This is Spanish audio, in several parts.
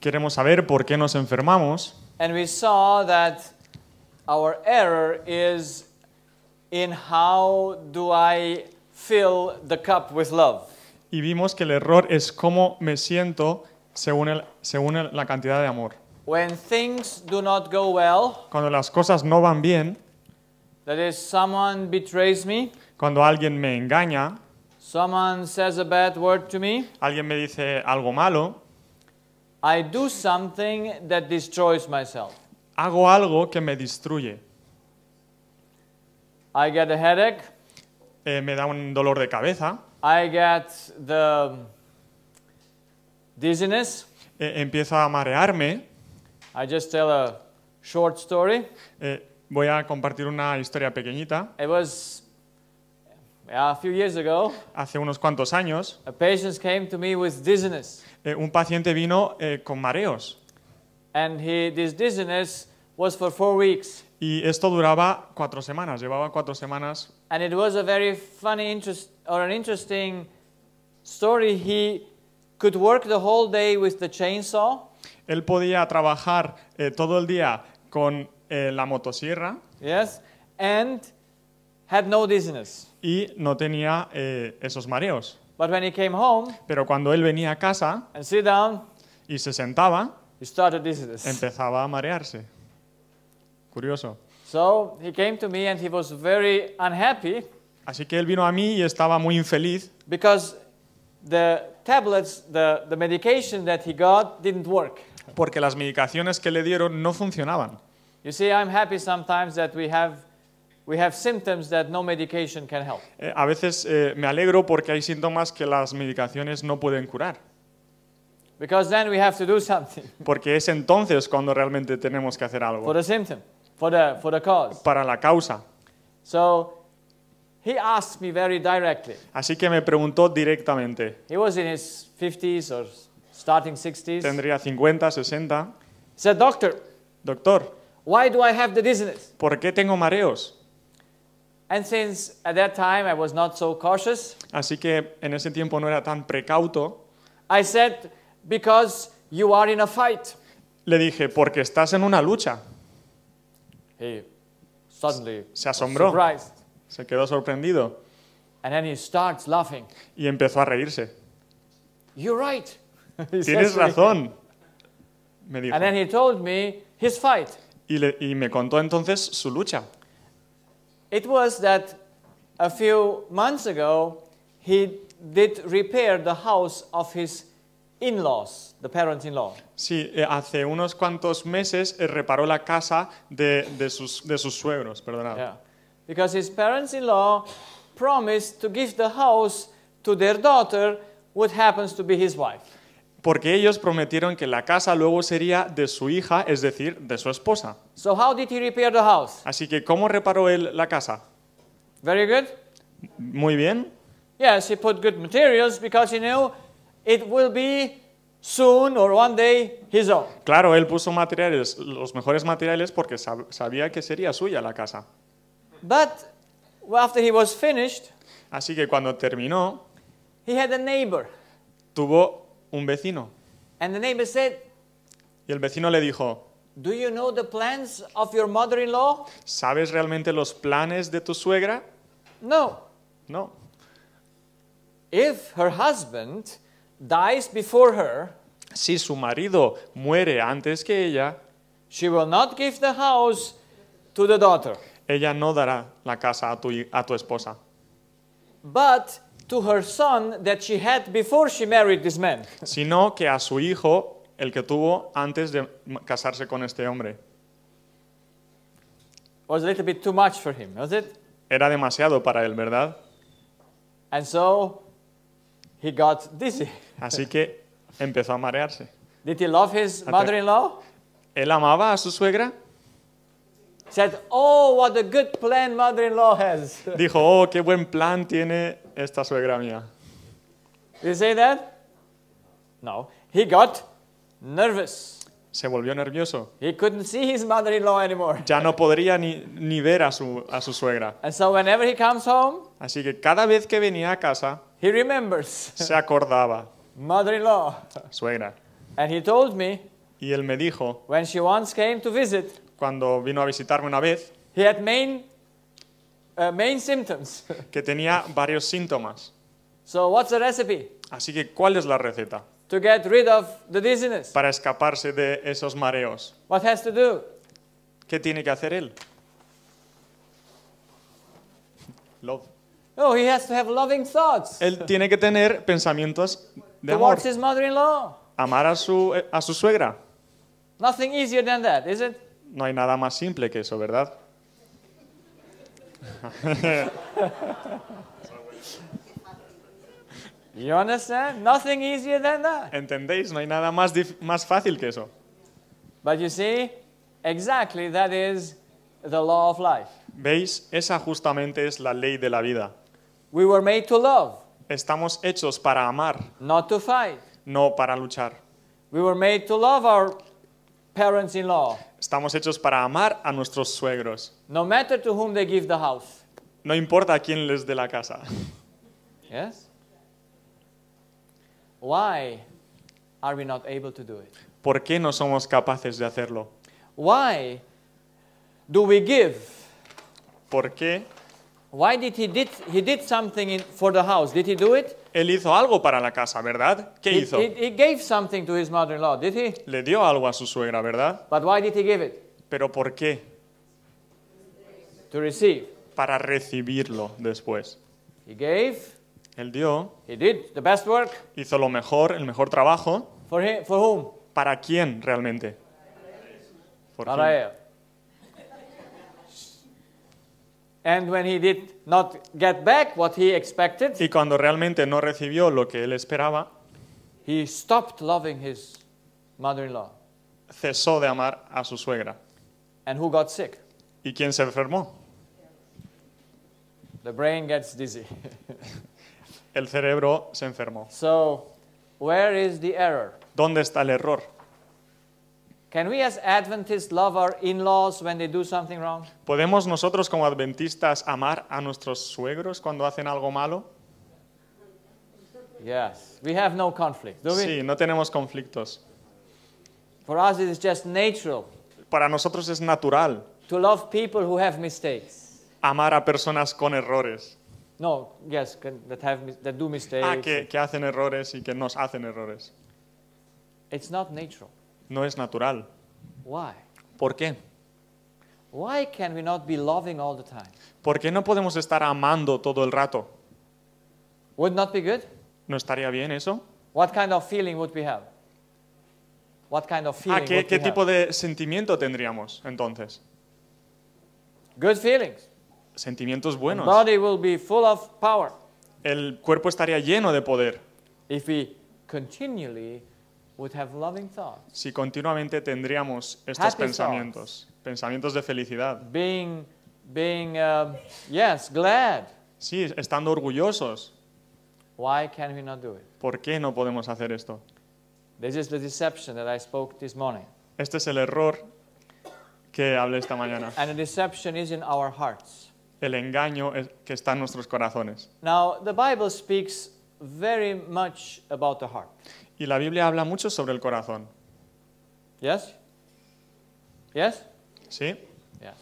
Queremos saber por qué nos enfermamos. Y vimos que el error es cómo me siento según, la cantidad de amor. cuando las cosas no van bien, cuando alguien me engaña, Alguien me dice algo malo. Hago algo que me destruye. Eh, me da un dolor de cabeza. Eh, empiezo a marearme. short story. Eh, voy a compartir una historia pequeñita. A few years ago, hace unos cuantos años, a patient came to me with dizziness. Eh, un paciente vino eh, con mareos. And he, this dizziness was for four weeks. Y esto duraba cuatro semanas, llevaba cuatro semanas. And it was a very funny interest or an interesting story. He could work the whole day with the chainsaw. Él podía trabajar eh, todo el día con eh, la motosierra. Yes, and had no dizziness. y no tenía eh, esos mareos. But when he came home, Pero cuando él venía a casa and sit down, y se sentaba, he started this, empezaba a marearse. Curioso. So he came to me and he was very unhappy. Así que él vino a mí y estaba muy infeliz. Because the tablets, the, the medication that he got didn't work. Porque las medicaciones que le dieron no funcionaban. You see, I'm happy sometimes that we have We have symptoms that no medication can help. Eh, a veces eh, me alegro porque hay síntomas que las medicaciones no pueden curar. Because then we have to do something. Porque es entonces cuando realmente tenemos que hacer algo. For the symptom, for the, for the cause. Para la causa. So, he asked me very directly. Así que me preguntó directamente. He was in his 50s or starting 60s. Tendría 50, 60. He said, doctor. Doctor. Why do I have the dizziness? ¿Por qué tengo mareos? And since at that time I was not so cautious, Así que en ese tiempo no era tan precauto. I said, because you are in a fight. Le dije, porque estás en una lucha. He suddenly Se asombró. Surprised. Se quedó sorprendido. And then he starts laughing. Y empezó a reírse. You're right. Tienes razón. Me dijo. And then he told me his fight. Y, le, y me contó entonces su lucha. It was that a few months ago, he did repair the house of his in-laws, the parents-in-law. Sí, eh, hace unos cuantos meses eh, reparó la casa de, de, sus, de sus suegros, perdonad. Yeah. Because his parents-in-law promised to give the house to their daughter, what happens to be his wife. porque ellos prometieron que la casa luego sería de su hija, es decir, de su esposa. Así que ¿cómo reparó él la casa? Muy bien. Yes, he put good materials because he knew it will be soon or one Claro, él puso materiales, los mejores materiales porque sabía que sería suya la casa. así que cuando terminó, he had a Tuvo un vecino. And the neighbor said, y el vecino le dijo, Do you know the plans of your mother-in-law? ¿Sabes realmente los planes de tu suegra? No. No. If her husband dies before her, si su marido muere antes que ella, she will not give the house to the daughter. Ella no dará la casa a tu, a tu esposa. But to her son that she had before she married this man. sino que a su hijo, el que tuvo antes de casarse con este hombre. Was a little bit too much for him, was it? Era demasiado para él, ¿verdad? And so he got dizzy. Así que empezó a marearse. Did he love his mother-in-law? ¿Él amaba a su suegra? Said, oh, what a good plan mother-in-law has. Dijo, oh, qué buen plan tiene esta suegra mía. Did you say that? No. He got nervous. Se volvió nervioso. He couldn't see his mother-in-law anymore. Ya no podría ni, ni ver a su, a su suegra. And so whenever he comes home, Así que cada vez que venía a casa, he remembers. se acordaba. Mother-in-law. Suegra. And he told me, y él me dijo, when she once came to visit, cuando vino a visitarme una vez, he had main, uh, main symptoms. que tenía varios síntomas. So what's the recipe? Así que, ¿cuál es la receta? To get rid of the dizziness. Para escaparse de esos mareos. What has to do? ¿Qué tiene que hacer él? Love. Oh, he has to have loving thoughts. Él tiene que tener pensamientos de amor. Towards his mother-in-law. Amar a su eh, a su suegra. Nothing easier than that, is it? No hay nada más simple que eso, ¿verdad? you understand? Nothing easier than that. ¿Entendéis? No hay nada más, más fácil que eso. But you see, exactly that is the law of life. ¿Veis? Esa justamente es la ley de la vida. We were made to love. Estamos hechos para amar. Not to fight. No para luchar. We were made to love our parents in law. Estamos hechos para amar a nuestros suegros. No matter to whom they give the house. No importa a quién les dé la casa. Yes? Why are we not able to do it? ¿Por qué no somos capaces de hacerlo? Why do we give? ¿Por qué? Why did he did he did something in, for the house? Did he do it? Él hizo algo para la casa, ¿verdad? ¿Qué hizo? gave something to his mother law did he? Le dio algo a su suegra, ¿verdad? But why did he give it? Pero ¿por qué? To receive. Para recibirlo después. He gave. Él dio. He did the best work. Hizo lo mejor, el mejor trabajo. For, for whom? ¿Para quién realmente? Para él. And when he did not get back what he expected, y cuando realmente no recibió lo que él esperaba, he stopped loving his mother-in-law. Cesó de amar a su suegra. And who got sick? ¿Y quién se enfermó? The brain gets dizzy. el cerebro se enfermó. So, where is the error? ¿Dónde está el error? Can we as Adventists love our in-laws when they do something wrong? ¿Podemos nosotros como adventistas amar a nuestros suegros cuando hacen algo malo? Yes. We have no conflict, do we? Sí, no tenemos conflictos. For us it is just natural Para nosotros es natural to love people who have mistakes. amar a personas con errores. No, yes, that have that do ah, mistakes. Ah, que, que hacen errores y que nos hacen errores. It's not natural. No es natural. ¿Por qué? Why ¿Por qué no podemos estar amando todo el rato? ¿No estaría bien eso? ¿qué, tipo de sentimiento tendríamos entonces? Sentimientos buenos. El cuerpo estaría lleno de poder. If we si continuamente tendríamos estos pensamientos, pensamientos de felicidad, being, being, uh, yes, glad. sí, estando orgullosos, Why can we not do it? ¿por qué no podemos hacer esto? This is the deception that I spoke this morning. Este es el error que hablé esta mañana. And the deception is in our hearts. El engaño que está en nuestros corazones. Now, the Bible speaks very much about the heart. Y la Biblia habla mucho sobre el corazón. Yes? Yes? Sí. Yes.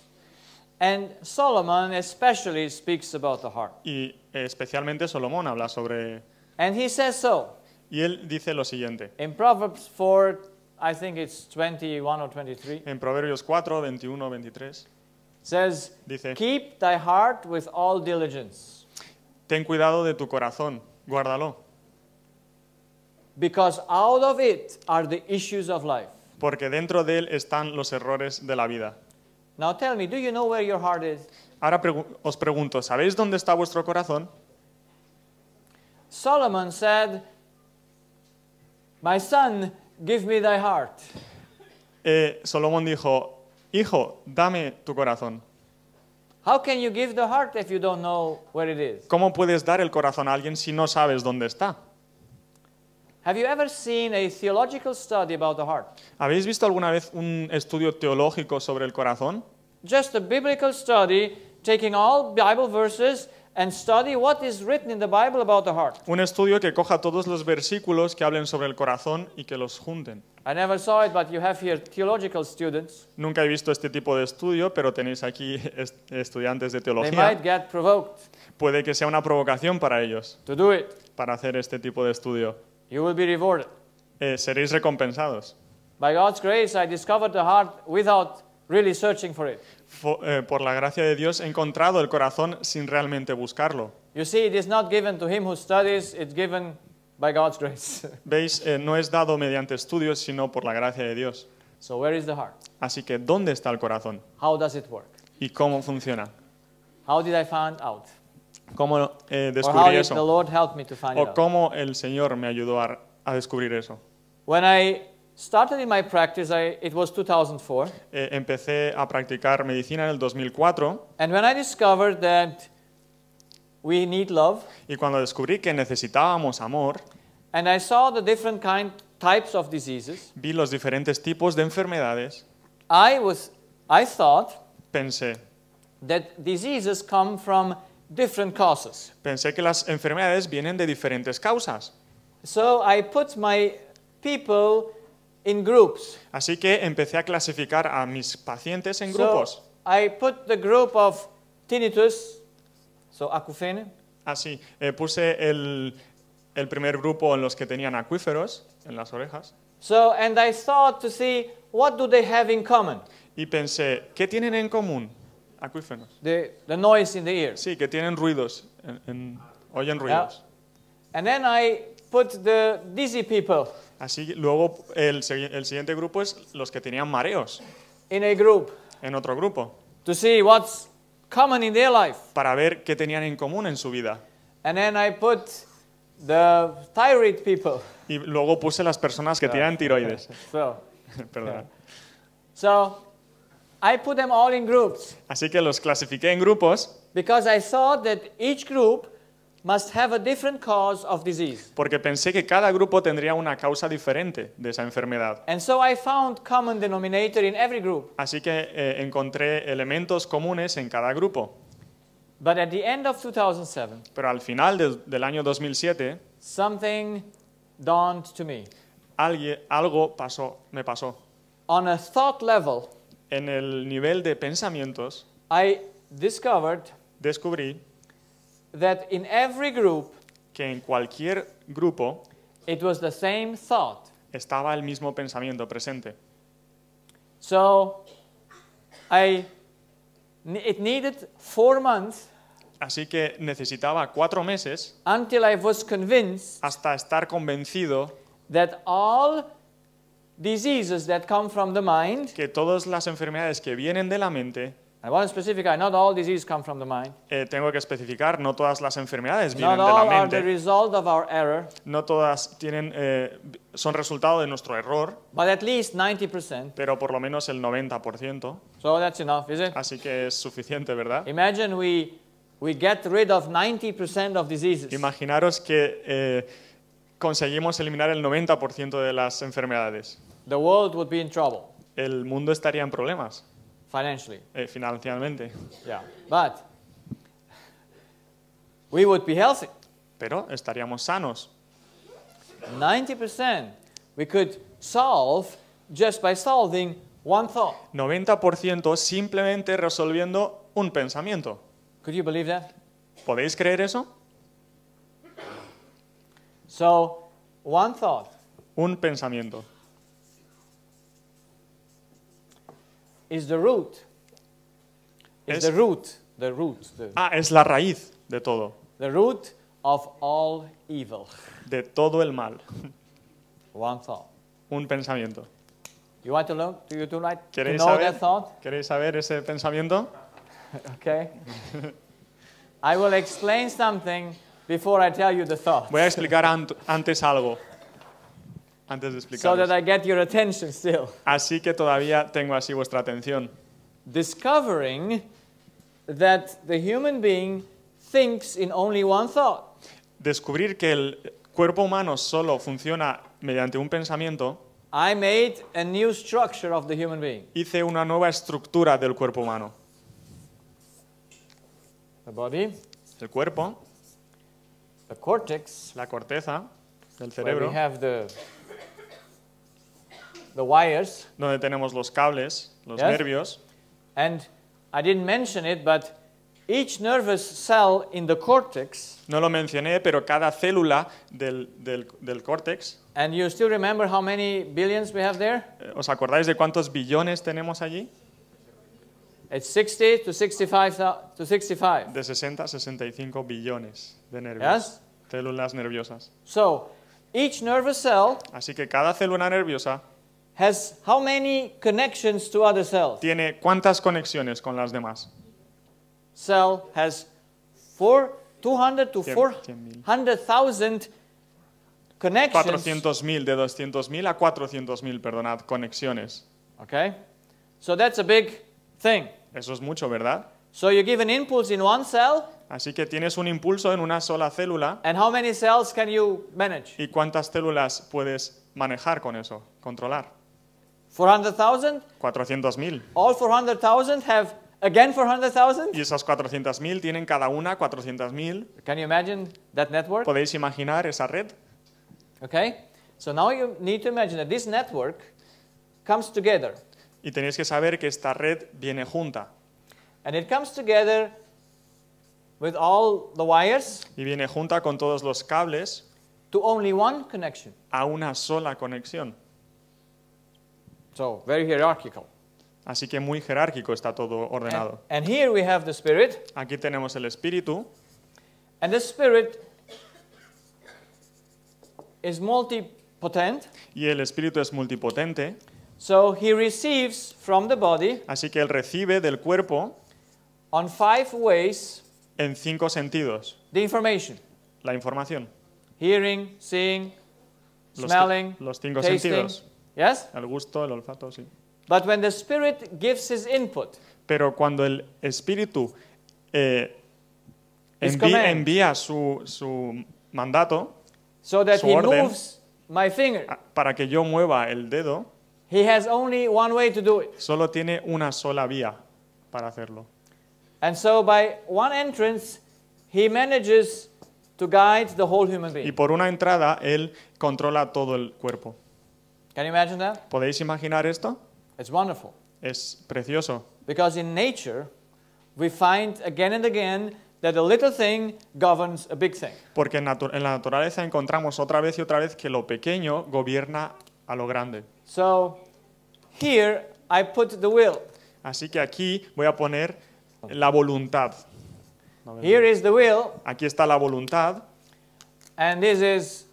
And Solomon especially speaks about the heart. Y especialmente Solomón habla sobre And he says so. Y él dice lo siguiente. In Proverbs 4, I think it's 21 or 23. En Proverbios 4, 21 23. Says, dice, Keep thy heart with all diligence. Ten cuidado de tu corazón, guárdalo. Porque dentro de él están los errores de la vida. Ahora os pregunto, ¿sabéis dónde está vuestro corazón? Solomon eh, dijo, "Hijo, dame tu corazón." ¿Cómo puedes dar el corazón a alguien si no sabes dónde está? Have you ever seen a theological study about the heart? ¿Habéis visto alguna vez un estudio teológico sobre el corazón? Just a biblical study taking all Bible verses and study what is written in the Bible about the heart. Un estudio que coja todos los versículos que hablen sobre el corazón y que los junten. I never saw it, but you have here theological students. Nunca he visto este tipo de estudio, pero tenéis aquí est estudiantes de teología. They might get provoked. Puede que sea una provocación para ellos. To do it. Para hacer este tipo de estudio. You will be rewarded. Eh, seréis recompensados. By God's grace, I discovered the heart without really searching for it. For, eh, por la gracia de Dios he encontrado el corazón sin realmente buscarlo. You see, it is not given to him who studies, it's given by God's grace. Veis, eh, no es dado mediante estudios, sino por la gracia de Dios. So where is the heart? Así que ¿dónde está el corazón? How does it work? ¿Y cómo funciona? How did I find out? ¿Cómo eh, descubrí eso? The Lord me to find ¿O cómo el Señor me ayudó a, a descubrir eso? When I started in my practice, I, it was 2004. Eh, empecé a practicar medicina en el 2004. And when I discovered that we need love, y cuando descubrí que necesitábamos amor, and I saw the different kind, types of diseases, vi los diferentes tipos de enfermedades. I was, I thought, pensé, that diseases come from Pensé que las enfermedades vienen de diferentes causas. So I put my people in groups. Así que empecé a clasificar a mis pacientes en grupos. I put the group of tinnitus, so Así, ah, eh, puse el, el primer grupo en los que tenían acuíferos en las orejas. So and I thought to see what do they have in common. Y pensé, ¿qué tienen en común? Acuíferos. The, the noise in the ear. Sí, que tienen ruidos, en, en, oyen ruidos. Yeah. And then I put the dizzy people. Así, luego el, el siguiente grupo es los que tenían mareos. In a group. En otro grupo. To see what's common in their life. Para ver qué tenían en común en su vida. And then I put the thyroid people. Y luego puse las personas que tienen tiroides. So, Perdón. Yeah. So, I put them all in groups. Así que los clasifiqué en grupos. Because I thought that each group must have a different cause of disease. Porque pensé que cada grupo tendría una causa diferente de esa enfermedad. And so I found common denominator in every group. Así que eh, encontré elementos comunes en cada grupo. But at the end of 2007, Pero al final de, del año 2007, something dawned to me. Alguien, algo pasó, me pasó. On a thought level, en el nivel de pensamientos, descubrí que en cualquier grupo estaba el mismo pensamiento presente. Así que necesitaba cuatro meses until I was convinced hasta estar convencido that que todas las enfermedades que vienen de la mente. tengo que especificar, no todas las enfermedades vienen de la mente. No todas tienen, eh, son resultado de nuestro error. Pero por lo menos el 90%. Así que es suficiente, ¿verdad? Imaginaros que eh, conseguimos eliminar el 90% de las enfermedades. The world would be in trouble. El mundo estaría en problemas. Financially. Eh, financieramente. Yeah. But we would be healthy. Pero estaríamos sanos. 90% we could solve just by solving one thought. 90% simplemente resolviendo un pensamiento. Could you believe that? ¿Podéis creer eso? So, one thought. Un pensamiento. Is the root. Is the root. The root. The, ah, es la raíz de todo. The root of all evil. De todo el mal. One thought. Un pensamiento. You want to look, do you do ¿Queréis, to know saber, that thought? ¿Queréis saber ese pensamiento? okay. I will explain something before I tell you the thought. Voy a explicar antes algo Así que todavía tengo así vuestra atención. Descubrir que el cuerpo humano solo funciona mediante un pensamiento. Hice una nueva estructura del cuerpo humano. el cuerpo, the la corteza del cerebro. the wires, donde tenemos los cables, los yes? nervios. And I didn't mention it, but each nervous cell in the cortex. No lo mencioné, pero cada célula del, del, del córtex. And you still remember how many billions we have there? Eh, ¿Os acordáis de cuántos billones tenemos allí? It's 60 to 65 to 65. De 60 a 65 billones de nervios. Yes? Células nerviosas. So, each nervous cell Así que cada célula nerviosa has how many connections to other cells? Tiene cuántas conexiones con las demás? Cell has four, 200 to 400,000 connections. 400,000 de 200,000 a 400,000, perdonad, conexiones. Okay? So that's a big thing. Eso es mucho, ¿verdad? So you give an impulse in one cell. Así que tienes un impulso en una sola célula. And how many cells can you manage? ¿Y cuántas células puedes manejar con eso, controlar? 400,000? 400,000. All 400,000 have again 400,000? Y esas 400,000 tienen cada una 400,000. Can you imagine that network? ¿Podéis imaginar esa red? Okay? So now you need to imagine that this network comes together. Y tenéis que saber que esta red viene junta. And it comes together with all the wires. Y viene junta con todos los cables. To only one connection. A una sola conexión. So, very hierarchical. Así que muy jerárquico está todo ordenado. And, and here we have the Spirit. Aquí tenemos el Espíritu. And the Spirit is multipotent. Y el Espíritu es multipotente. So he receives from the body. Así que él recibe del cuerpo. On five ways. En cinco sentidos. The information. La información. Hearing, seeing, los smelling, los cinco tasting, sentidos Yes? El gusto, el olfato, sí. But when the Spirit gives his input, Pero cuando el Espíritu eh, envi- command. envía su, su mandato so that Su he orden. moves my finger, para que yo mueva el dedo, he has only one way to do it. solo tiene una sola vía para hacerlo. And so by one entrance, he manages to guide the whole human being. Y por una entrada, Él controla todo el cuerpo. Can you imagine that? ¿Podéis imaginar esto? It's wonderful. Es precioso. Because in nature, we find again and again that a little thing governs a big thing. Porque en, natu en la naturaleza encontramos otra vez y otra vez que lo pequeño gobierna a lo grande. So here I put the will. Así que aquí voy a poner la voluntad. Here is the will. Aquí está la voluntad. And this is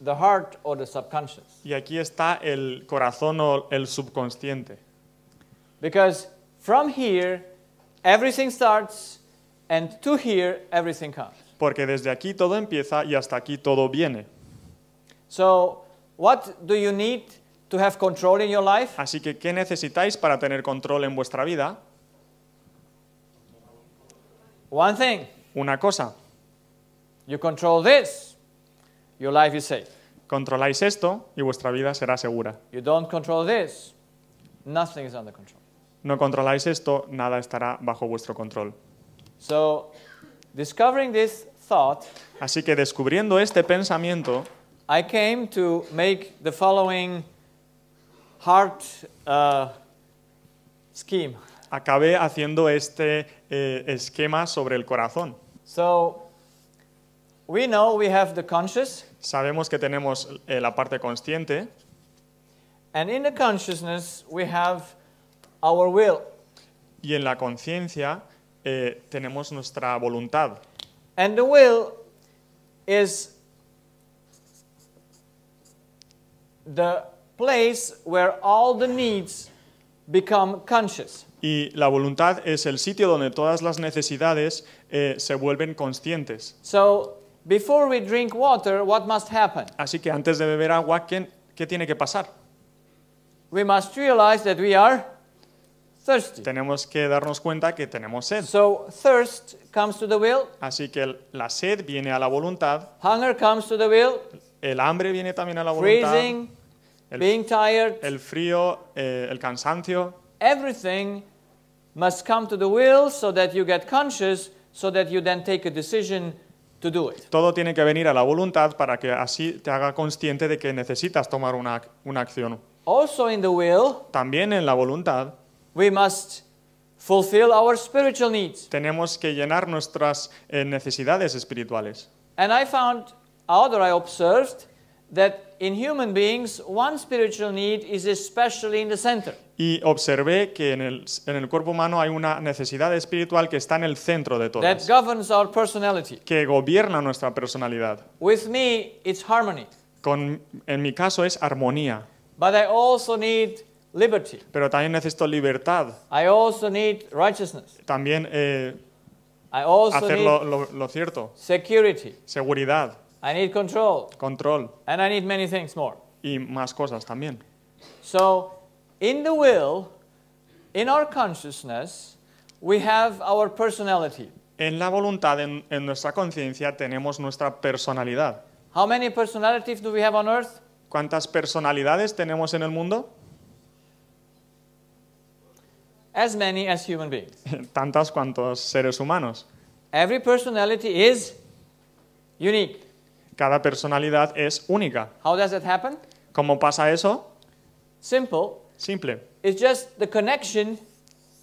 the heart or the subconscious y aquí está el corazón o el subconsciente. Because from here everything starts and to here everything comes. Porque desde aquí todo empieza y hasta aquí todo viene. So, what do you need to have control in your life? Así que ¿qué necesitáis para tener control en vuestra vida? One thing. Una cosa. You control this, your life is safe. Controláis esto y vuestra vida será segura. No controláis esto, nada estará bajo vuestro control. Así que descubriendo este pensamiento, uh, Acabé haciendo este eh, esquema sobre el corazón. So, we know we have the conscious. Sabemos que tenemos eh, la parte consciente. Y en la conciencia eh, tenemos nuestra voluntad. will Y la voluntad es el sitio donde todas las necesidades eh, se vuelven conscientes. Before we drink water, what must happen? Así que antes de beber agua, ¿qué, qué tiene que pasar? We must realize that we are thirsty. Tenemos que darnos cuenta que tenemos sed. So thirst comes to the will. Así que la sed viene a la voluntad. Hunger comes to the will. El hambre viene también a la voluntad. Freezing, el, being tired. El frío, eh, el cansancio. Everything must come to the will so that you get conscious, so that you then take a decision Todo tiene que venir a la voluntad para que así te haga consciente de que necesitas tomar una, una acción. Also in the will, También en la voluntad our spiritual needs. tenemos que llenar nuestras eh, necesidades espirituales. And I found I observed in human beings, one spiritual need is especially in the center. Y observé que en el, en el cuerpo humano hay una necesidad espiritual que está en el centro de todo. That governs our personality. Que gobierna nuestra personalidad. With me, it's harmony. Con, en mi caso es armonía. But I also need liberty. Pero también necesito libertad. I also need righteousness. También eh, I also hacer need lo, lo, lo cierto. Security. Seguridad. I need control. Control. And I need many things more. Y más cosas también. So, in the will, in our consciousness, we have our personality. En la voluntad, en, en nuestra conciencia, tenemos nuestra personalidad. How many personalities do we have on earth? ¿Cuántas personalidades tenemos en el mundo? As many as human beings. Tantas cuantos seres humanos. Every personality is unique. Cada personalidad es única. How does that happen? ¿Cómo pasa eso? Simple. Simple. It's just the connection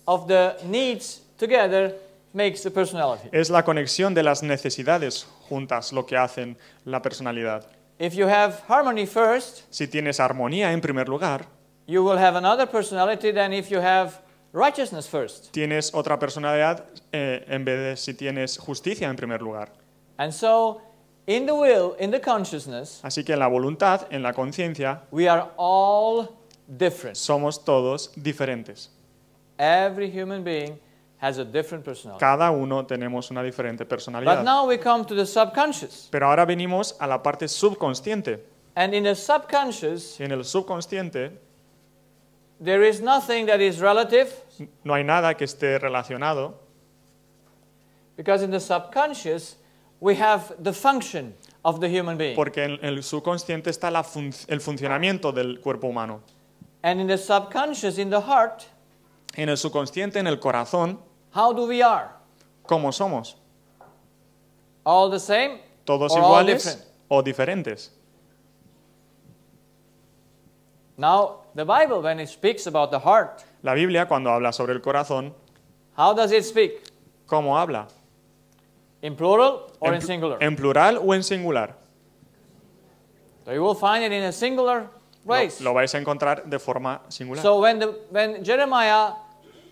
of the needs together makes the personality. Es la conexión de las necesidades juntas lo que hacen la personalidad. If you have harmony first, si tienes armonía en primer lugar, you will have another personality than if you have righteousness first. Tienes otra personalidad eh, en vez de si tienes justicia en primer lugar. And so In the will, in the consciousness, Así que en la voluntad, en la conciencia, we are all different. somos todos diferentes. Every human being has a different personality. Cada uno tenemos una diferente But now we come to the subconscious. Pero ahora venimos a la parte subconsciente. And in the subconscious, Y en el subconsciente there is nothing that is relative no hay nada que esté relacionado, because in the subconscious, we have the function of the human being. Porque en el subconsciente está la fun el funcionamiento del cuerpo humano. And in the subconscious, in the heart, en el subconsciente, en el corazón, how do we are? ¿Cómo somos? All the same, todos or iguales all different? o diferentes. Now, the Bible when it speaks about the heart, la Biblia cuando habla sobre el corazón, how does it speak? ¿Cómo habla? In plural or en, in singular? En plural o en singular. So you will find it in a singular race. Lo, lo vais a encontrar de forma singular. So when, the, when Jeremiah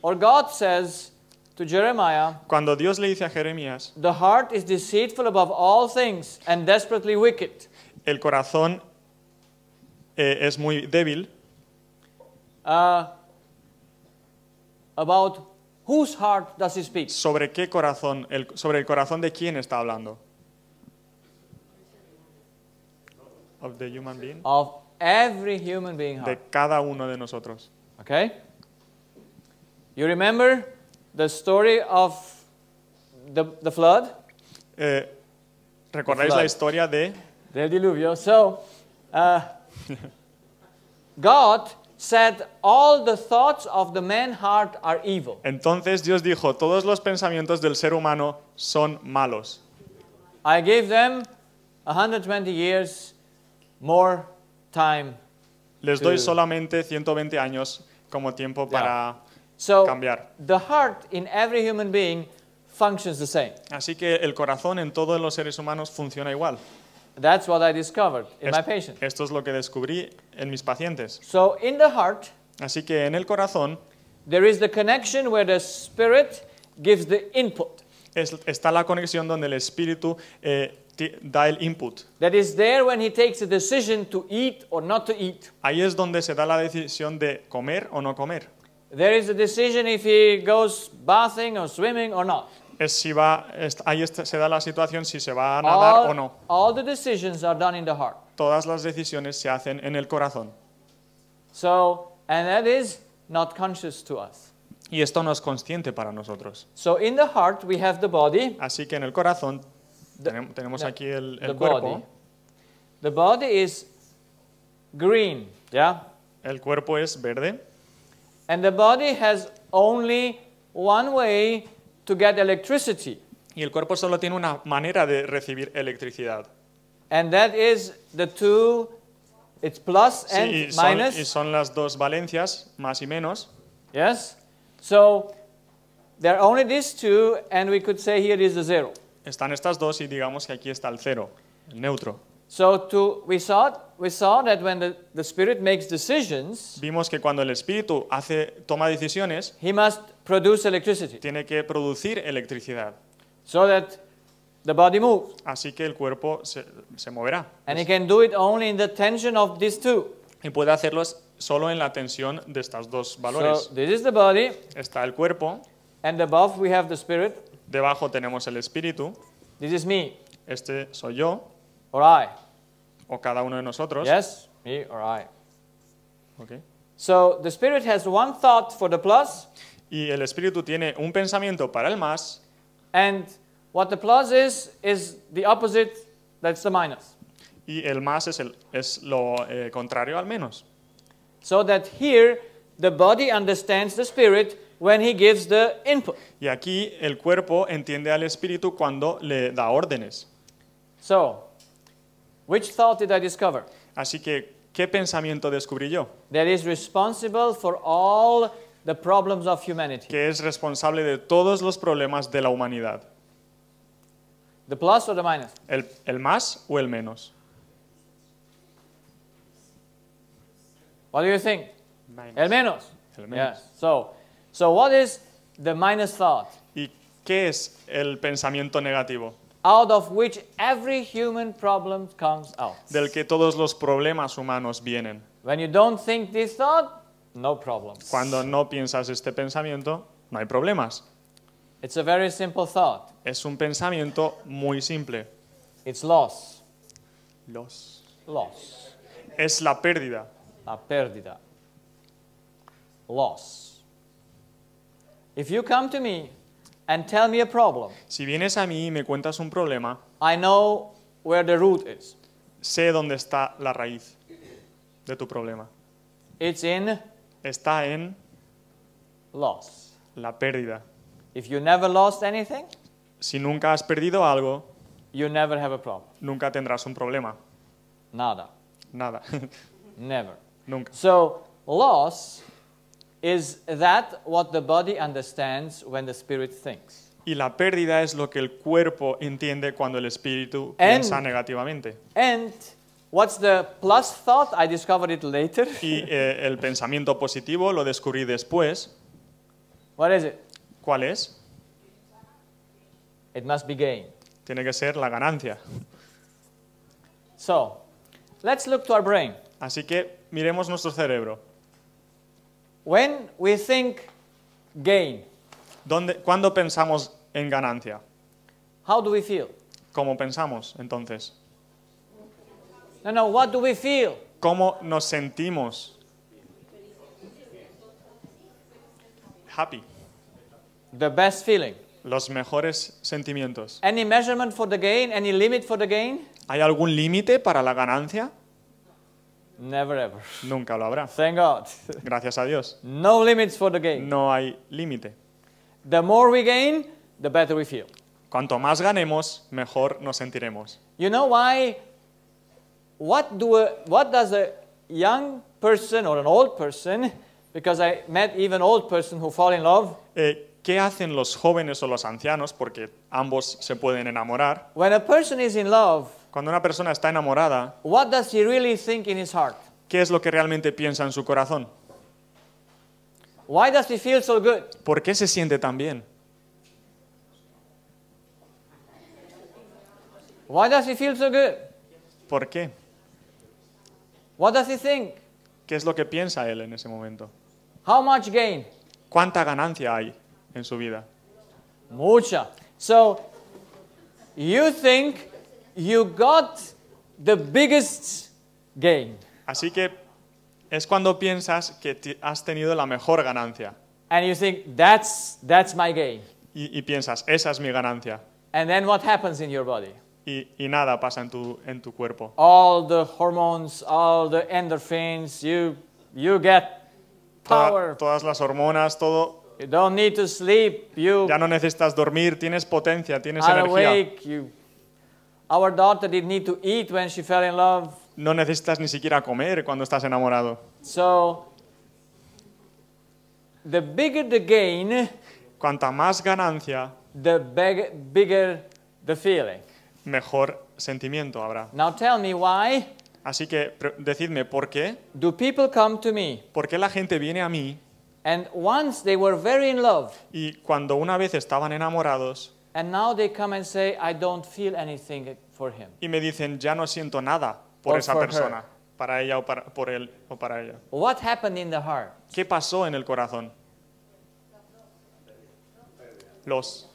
or God says to Jeremiah, cuando Dios le dice a Jeremías, the heart is deceitful above all things and desperately wicked. El corazón eh, es muy débil. Uh, about Whose heart does he speak? ¿Sobre qué corazón, el, sobre el corazón de quién está hablando? Of the human being. Of every human being heart. De cada uno de nosotros. Okay? You remember the story of the, the flood? Eh, ¿Recordáis flood. la historia de del diluvio? So, uh, God said all Entonces Dios dijo, todos los pensamientos del ser humano son malos. Les doy solamente 120 años como tiempo para cambiar. Así que el corazón en todos los seres humanos funciona igual. That's what I discovered in es, my patients. Esto es lo que descubrí en mis pacientes. So in the heart, Así que en el corazón there is the connection where the spirit gives the input. Es, está la conexión donde el espíritu eh, da el input. That is there when he takes a decision to eat or not to eat. Ahí es donde se da la decisión de comer o no comer. There is a decision if he goes bathing or swimming or not. es si va, ahí este, se da la situación si se va a nadar o no. Todas las decisiones se hacen en el corazón. Y esto no es consciente para nosotros. Así que en el corazón tenemos aquí el, cuerpo. El cuerpo es verde. And the body has only one way to get electricity. Y el cuerpo solo tiene una manera de recibir electricidad. And that is the two, it's plus and sí, y son, minus. Y son las dos valencias, más y menos. Yes. So there are only these two, and we could say here is the zero. Están estas dos y digamos que aquí está el cero, el neutro. So to, we, saw, we saw that when the, the Spirit makes decisions, vimos que cuando el Espíritu hace toma decisiones, he must produce electricity. Tiene que producir electricidad. So that the body moves. Así que el cuerpo se, se moverá. And it can do it only in the tension of these two. Y puede hacerlo solo en la tensión de estos dos valores. So this is the body. Está el cuerpo. And above we have the spirit. Debajo tenemos el espíritu. This is me. Este soy yo. Or I. O cada uno de nosotros. Yes, me or I. Okay. So the spirit has one thought for the plus. Y el espíritu tiene un pensamiento para el más. And what the plus is is the opposite, that's the minus. Y el más es, el, es lo eh, contrario al menos. So that here the body understands the spirit when he gives the input. Y aquí el cuerpo entiende al espíritu cuando le da órdenes. So, which thought did I discover? Así que ¿qué pensamiento descubrí yo? That is responsible for all the problems of humanity. que es responsable de todos los problemas de la humanidad. The plus or the minus? El, el más o el menos. What do you think? Minus. El menos. El menos. Yeah. So, so what is the minus thought? ¿Y qué es el pensamiento negativo? Out of which every human problem comes out. Del que todos los problemas humanos vienen. When you don't think this thought, No Cuando no piensas este pensamiento, no hay problemas. Es un pensamiento muy simple. Es la pérdida. La pérdida. Si vienes a mí y me cuentas un problema. Sé dónde está la raíz de tu problema. It's in está en loss. La pérdida. If you never lost anything, si nunca has perdido algo, you never have a problem. Nunca tendrás un problema. Nada. Nada. never. Nunca. So loss is that what the body understands when the spirit thinks. Y la pérdida es lo que el cuerpo entiende cuando el espíritu and, piensa negativamente. And What's the plus thought? I discovered it later. Y eh, el pensamiento positivo lo descubrí después. What is it? ¿Cuál es? It must be gain. Tiene que ser la ganancia. So, let's look to our brain. Así que miremos nuestro cerebro. When we think gain. ¿Dónde, ¿Cuándo pensamos en ganancia? How do we feel? ¿Cómo pensamos entonces? No, no, what do we feel? ¿Cómo nos sentimos? Happy. The best feeling. Los mejores sentimientos. Any measurement for the gain? Any limit for the gain? ¿Hay algún límite para la ganancia? Never ever. Nunca lo habrá. Thank God. Gracias a Dios. No limits for the gain. No hay límite. The more we gain, the better we feel. Cuanto más ganemos, mejor nos sentiremos. You know why what, do a, what does a young person or an old person, because I met even old person who fall in love. Eh, ¿Qué hacen los jóvenes o los ancianos? Porque ambos se pueden enamorar. When a person is in love, Cuando una persona está enamorada, what does he really think in his heart? ¿qué es lo que realmente piensa en su corazón? Why does he feel so good? ¿Por qué se siente tan bien? Why does he feel so good? ¿Por qué? What does he think? ¿Qué es lo que piensa él en ese momento? How much gain? ¿Cuánta ganancia hay en su vida? Mucha. So you think you got the biggest gain. Así que es cuando piensas que has tenido la mejor ganancia. And you think that's that's my gain. Y, y piensas, esa es mi ganancia. And then what happens in your body? y, y nada pasa en tu, en tu cuerpo. All the hormones, all the endorphins, you, you get power. Toda- todas las hormonas, todo. You don't need to sleep. You Ya no necesitas dormir, tienes potencia, tienes are energía. awake. You. Our daughter didn't need to eat when she fell in love. No necesitas ni siquiera comer cuando estás enamorado. So, the bigger the gain, Cuanta más ganancia, the bigger the feeling mejor sentimiento habrá. Así que decidme por qué. ¿Por qué la gente viene a mí? Y cuando una vez estaban enamorados. Y me dicen ya no siento nada por esa persona, para ella o para por él o para ella. ¿Qué pasó en el corazón? Los.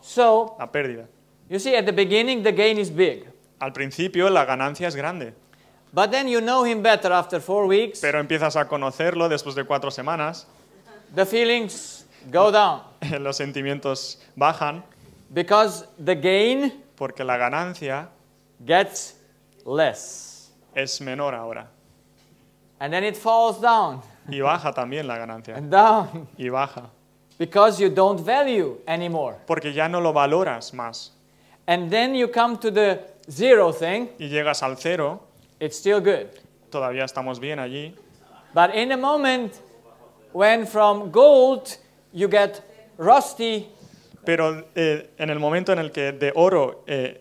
So. La pérdida. You see, at the beginning the gain is big. Al principio la ganancia es grande. But then you know him better after four weeks. Pero empiezas a conocerlo después de cuatro semanas. The feelings go down. Los sentimientos bajan. Because the gain porque la ganancia gets less. Es menor ahora. And then it falls down. Y baja también la ganancia. And down. Y baja. Because you don't value anymore. Porque ya no lo valoras más. And then you come to the zero thing. Y llegas al cero. It's still good. Todavía estamos bien allí. But in a moment when from gold you get rusty. Pero eh, en el momento en el que de oro eh,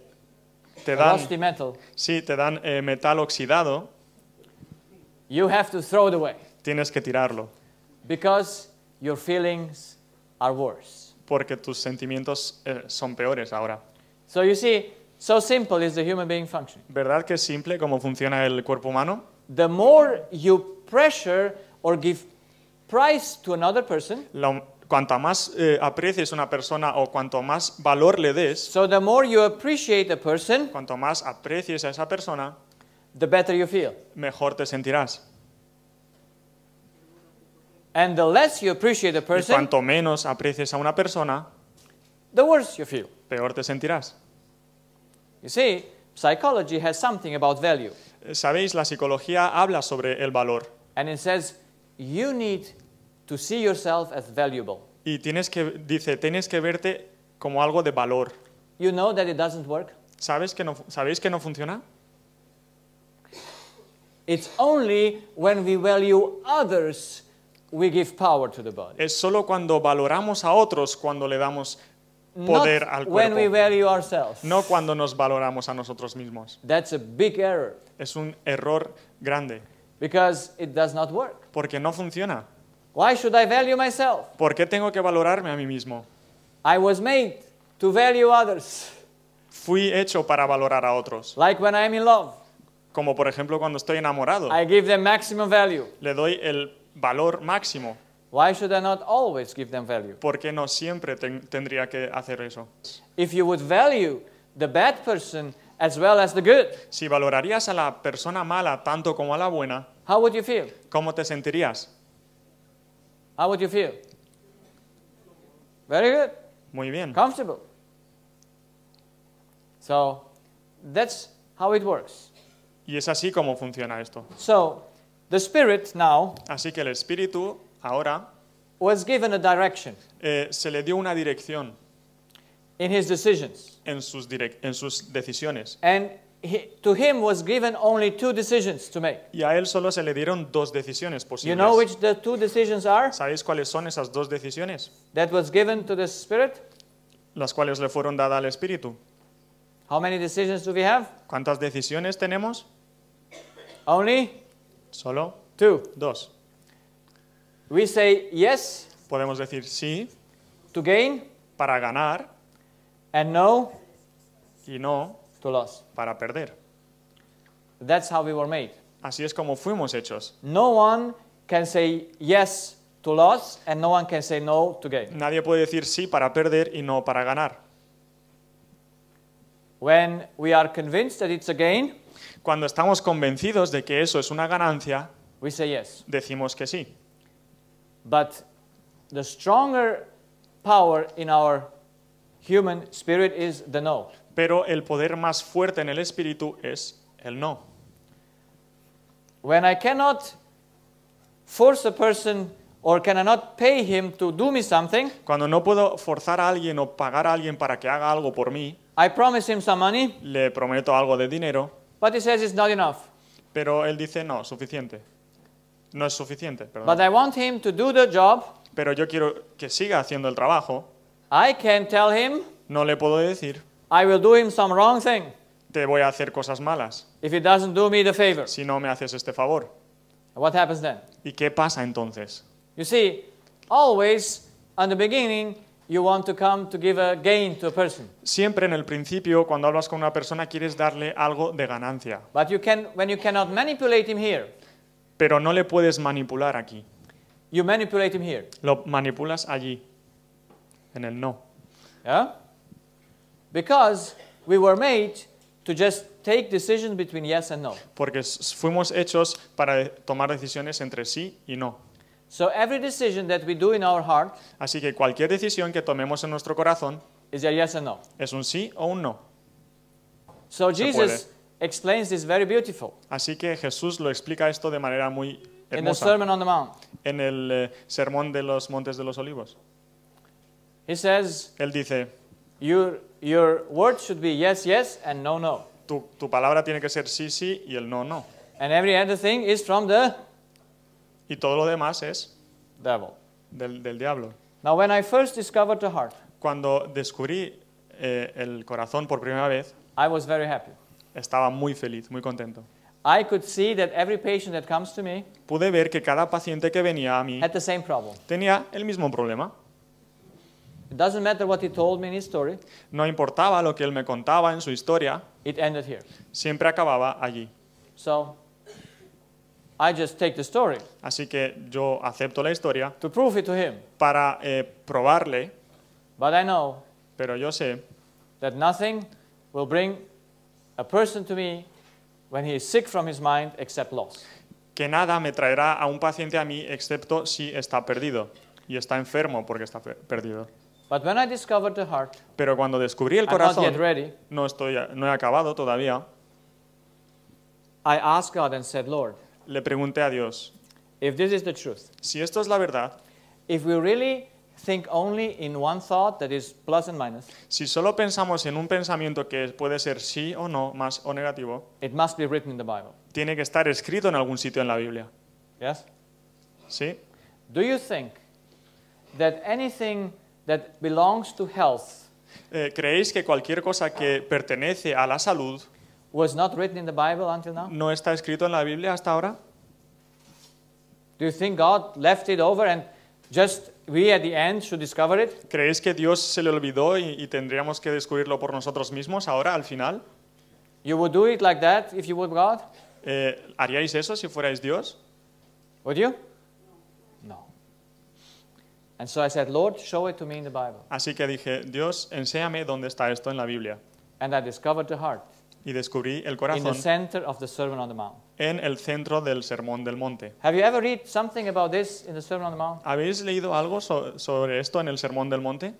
te dan rusty metal. Sí, te dan eh, metal oxidado. You have to throw it away. Tienes que tirarlo. Because your feelings are worse. Porque tus sentimientos eh, son peores ahora. So you see, so simple is the human being functioning. ¿Verdad que es simple cómo funciona el cuerpo humano? The more you pressure or give price to another person, La, cuanta más eh, aprecies a una persona o cuanto más valor le des, so the more you appreciate a person, cuanto más aprecies a esa persona, the better you feel. mejor te sentirás. And the less you appreciate a person, y cuanto menos aprecies a una persona, the worse you feel. peor te sentirás. You see, psychology has something about value. Eh, sabéis, la psicología habla sobre el valor. And it says you need to see yourself as valuable. Y tienes que dice, tienes que verte como algo de valor. You know that it doesn't work? ¿Sabes que no sabéis que no funciona? It's only when we value others we give power to the body. Es solo cuando valoramos a otros cuando le damos poder al cuerpo. No cuando nos valoramos a nosotros mismos. That's a big error. Es un error grande. Because it does not work. Porque no funciona. Why should I value myself? ¿Por qué tengo que valorarme a mí mismo? I was made to value others. Fui hecho para valorar a otros. Like when in love. Como por ejemplo cuando estoy enamorado. I give them maximum value. Le doy el valor máximo. Why should I not always give them value? ¿Por qué no siempre ten tendría que hacer eso? If you would value the bad person as well as the good. Si valorarías a la persona mala tanto como a la buena. How would you feel? ¿Cómo te sentirías? How would you feel? Very good. Muy bien. Comfortable. So, that's how it works. Y es así como funciona esto. So, the spirit now. Así que el espíritu Ahora, was given a direction. Eh, se le dio una dirección. In his decisions. En sus, en sus decisiones. And he, to him was given only two decisions to make. Y a él solo se le dieron dos decisiones posibles. You know which the two decisions are? ¿Sabéis cuáles son esas dos decisiones? That was given to the Spirit. Las cuales le fueron dadas al Espíritu. How many decisions do we have? ¿Cuántas decisiones tenemos? Only. Solo. Two. Dos. We say yes. Podemos decir sí. To gain. Para ganar. And no. Y no. To lose. Para perder. That's how we were made. Así es como fuimos hechos. No one can say yes to loss and no one can say no to gain. Nadie puede decir sí para perder y no para ganar. When we are convinced that it's a gain, cuando estamos convencidos de que eso es una ganancia, we say yes. decimos que sí. But the stronger power in our human spirit is the no. Pero el poder más fuerte en el espíritu es el no. When I cannot force a person or can I not pay him to do me something? Cuando no puedo forzar a alguien o pagar a alguien para que haga algo por mí. I promise him some money. Le prometo algo de dinero. But he says it's not enough. Pero él dice no, suficiente. No es suficiente, perdón. But I want him to do the job. Pero yo quiero que siga haciendo el trabajo. I can tell him. No le puedo decir. I will do him some wrong thing. Te voy a hacer cosas malas. If he doesn't do me the favor. Si no me haces este favor. What happens then? ¿Y qué pasa entonces? You see, always at the beginning you want to come to give a gain to a person. Siempre en el principio cuando hablas con una persona quieres darle algo de ganancia. But you can when you cannot manipulate him here. Pero no le puedes manipular aquí. You manipulate him here. Lo manipulas allí, en el no. Yeah? Because we were made to just take decisions between yes and no. Porque fuimos hechos para tomar decisiones entre sí y no. So every decision that we do in our heart Así que cualquier decisión que tomemos en nuestro corazón is a yes and no. es un sí o un no. So Jesus explains this very beautiful. Así que Jesús lo explica esto de manera muy hermosa. In the Sermon on the Mount. En el eh, sermón de los montes de los olivos. He says. Él dice. Your your word should be yes yes and no no. Tu, tu palabra tiene que ser sí sí y el no no. And every other thing is from the. Y todo lo demás es. Devil. Del, del diablo. Now when I first discovered the heart. Cuando descubrí eh, el corazón por primera vez. I was very happy. Estaba muy feliz, muy contento. Pude ver que cada paciente que venía a mí tenía el mismo problema. No importaba lo que él me contaba en su historia. Siempre acababa allí. Así que yo acepto la historia para eh, probarle, pero yo sé that nothing will bring que nada me traerá a un paciente a mí excepto si está perdido y está enfermo porque está perdido. Pero cuando descubrí el corazón, no, estoy, no he acabado todavía. le pregunté a Dios, si esto es la verdad, if we think only in one thought that is plus and minus, Si solo pensamos en un pensamiento que puede ser sí o no, más o negativo, it must be written in the Bible. tiene que estar escrito en algún sitio en la Biblia. Yes? ¿Sí? Do you think that anything that belongs to health Eh, ¿Creéis que cualquier cosa que pertenece a la salud was not written in the Bible until now? no está escrito en la Biblia hasta ahora? Do you think God left it over and just we at the end should discover it? ¿Creéis que Dios se le olvidó y, y tendríamos que descubrirlo por nosotros mismos ahora, al final? You would do it like that if you were God? Eh, ¿Haríais eso si fuerais Dios? Would you? No. And so I said, Lord, show it to me in the Bible. Así que dije, Dios, enséame dónde está esto en la Biblia. And I discovered the heart. Y descubrí el corazón. In the center of the Sermon on the Mount en el centro del Sermón del Monte. Have you ever read something about this in the Sermon on the Mount? ¿Habéis leído algo so- sobre esto en el Sermón del Monte?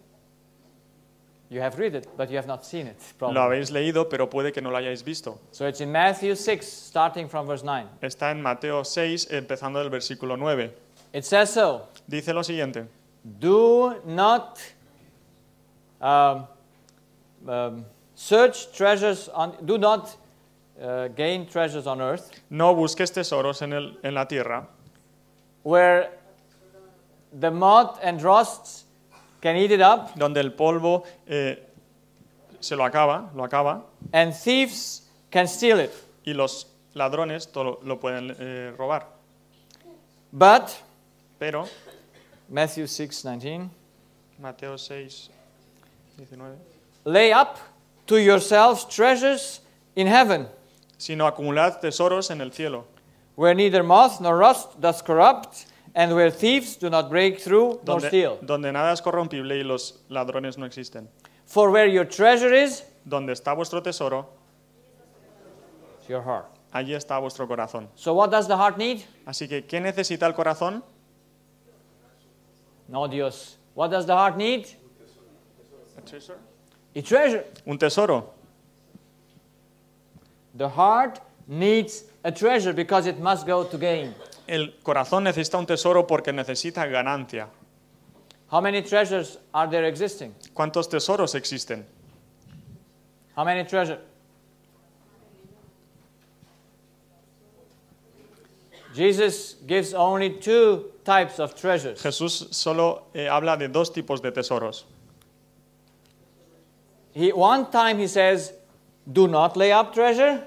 You have read it, but you have not seen it. Lo habéis leído, pero puede que no lo hayáis visto. So it's in Matthew 6, starting from verse 9. Está en Mateo 6, empezando del versículo 9. It says so. Dice lo siguiente. Do not um, um, search treasures on. Do not uh, gain treasures on earth. No busques tesoros en, el, en la tierra. Where the moth and rust can eat it up. Donde el polvo eh, se lo acaba, lo acaba. And thieves can steal it. Y los ladrones todo lo pueden eh, robar. But pero Matthew 6:19 Mateo 6 19 Lay up to yourselves treasures in heaven sino acumulad tesoros en el cielo, where neither moth nor rust does corrupt, and where thieves do not break through nor steal. donde nada es corrompible y los ladrones no existen. For where your treasure is, Donde está vuestro tesoro, is your heart. allí está vuestro corazón. So what does the heart need? Así que, ¿qué necesita el corazón? No Dios. What does the heart need? A treasure. A treasure. Un tesoro. The heart needs a treasure because it must go to gain. El corazón necesita un tesoro porque necesita ganancia. How many treasures are there existing? ¿Cuántos tesoros existen? How many treasures? Jesus gives only two types of treasures. Jesús solo eh, habla de dos tipos de tesoros. He, one time he says, do not lay up treasure.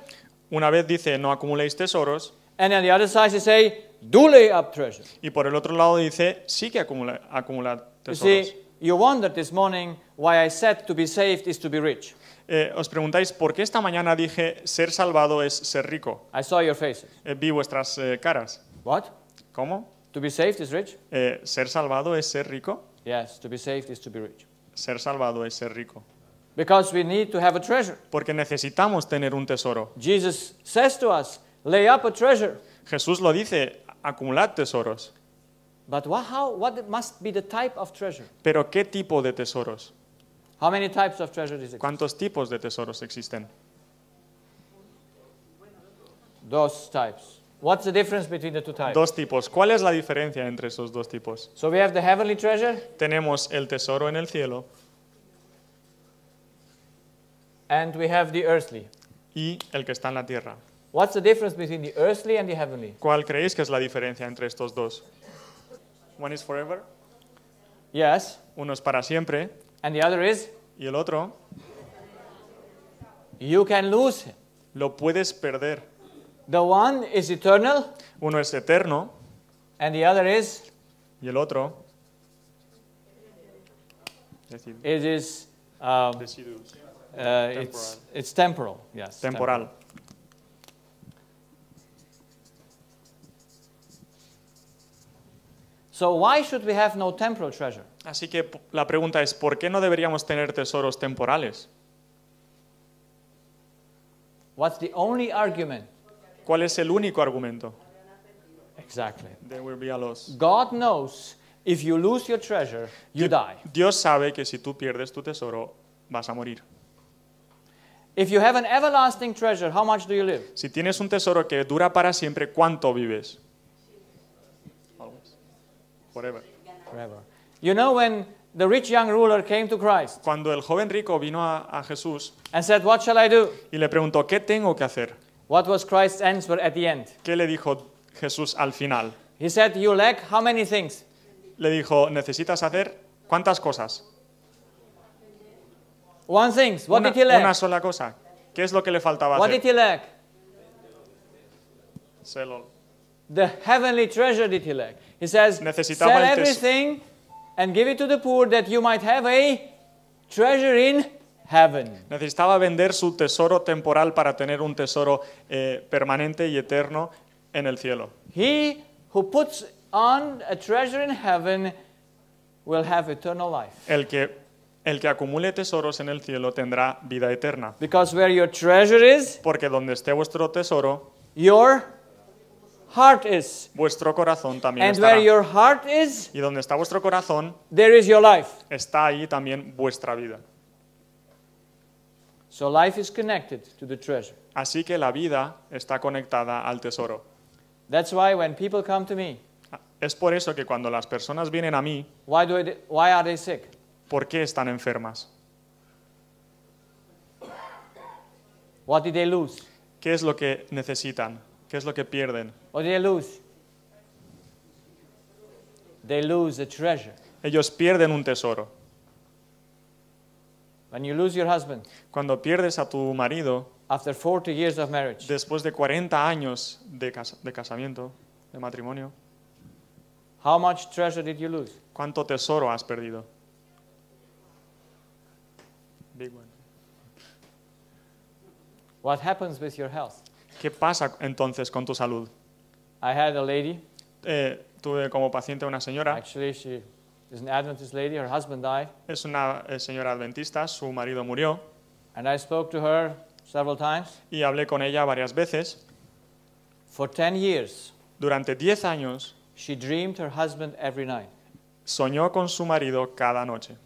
Una vez dice, no acumuléis tesoros. And on the other side they say, do lay up treasure. Y por el otro lado dice, sí que acumula, acumula tesoros. You see, you wondered this morning why I said to be saved is to be rich. Eh, os preguntáis por qué esta mañana dije ser salvado es ser rico. I saw your faces. Eh, vi vuestras eh, caras. What? ¿Cómo? To be saved is rich? Eh, ser salvado es ser rico. Yes, to be saved is to be rich. Ser salvado es ser rico. Because we need to have a treasure. Porque necesitamos tener un tesoro. Jesus says to us, lay up a treasure. Jesús lo dice, acumulad tesoros. But what, how, what must be the type of treasure? Pero ¿qué tipo de tesoros? How many types of treasure is it? ¿Cuántos tipos de tesoros existen? Dos types. What's the difference between the two types? Dos tipos. ¿Cuál es la diferencia entre esos dos tipos? So we have the heavenly treasure. Tenemos el tesoro en el cielo. And we have the earthly. Y el que está en la tierra. What's the difference between the earthly and the heavenly? ¿Cuál creéis que es la diferencia entre estos dos? One is forever. Yes. Uno es para siempre. And the other is. Y el otro. You can lose. Lo puedes perder. The one is eternal. Uno es eterno. And the other is. Y el otro. It is. Um, uh, it's, it's temporal, yes. Temporal. temporal. So why should we have no temporal treasure? Así que la pregunta es, ¿por qué no deberíamos tener tesoros temporales? What's the only argument? ¿Cuál es el único argumento? Exactly. There will be a loss. God knows if you lose your treasure, you die. Dios sabe que si tú pierdes tu tesoro, vas a morir. If you have an everlasting treasure, how much do you live? Si tienes un tesoro que dura para siempre, ¿cuánto vives? Always. Forever. Forever. You know when the rich young ruler came to Christ. Cuando el joven rico vino a, a Jesús. And said, "What shall I do?" Y le preguntó, ¿qué tengo que hacer? What was Christ's answer at the end? ¿Qué le dijo Jesús al final? He said, "You lack how many things?" Le dijo, necesitas hacer cuántas cosas? One thing. What una, did he lack? Una sola cosa. ¿Qué es lo que le faltaba What hacer? did he lack? The heavenly treasure did he lack. He says, Necesitaba sell everything and give it to the poor that you might have a treasure in heaven. Necesitaba vender su tesoro temporal para tener un tesoro eh, permanente y eterno en el cielo. He who puts on a treasure in heaven will have eternal life. El que El que acumule tesoros en el cielo tendrá vida eterna. porque donde esté vuestro tesoro, your Vuestro corazón también And estará. y donde está vuestro corazón, there life. Está ahí también vuestra vida. Así que la vida está conectada al tesoro. es por eso que cuando las personas vienen a mí, ¿por qué están why ¿Por qué están enfermas? What did they lose? ¿Qué es lo que necesitan? ¿Qué es lo que pierden? they lose? a treasure. Ellos pierden un tesoro. When you lose your husband, Cuando pierdes a tu marido, after years of marriage, después de 40 años de, de casamiento, de matrimonio, how much treasure did you lose? ¿cuánto tesoro has perdido? Big one. What happens with your health? ¿Qué pasa entonces con tu salud? I had a lady. Eh, tuve como paciente a una señora. Actually, she is an Adventist lady. Her husband died. Es una eh, señora adventista. Su marido murió. And I spoke to her several times. Y hablé con ella varias veces. For 10 years. Durante 10 años. She dreamed her husband every night. Soñó con su marido cada noche.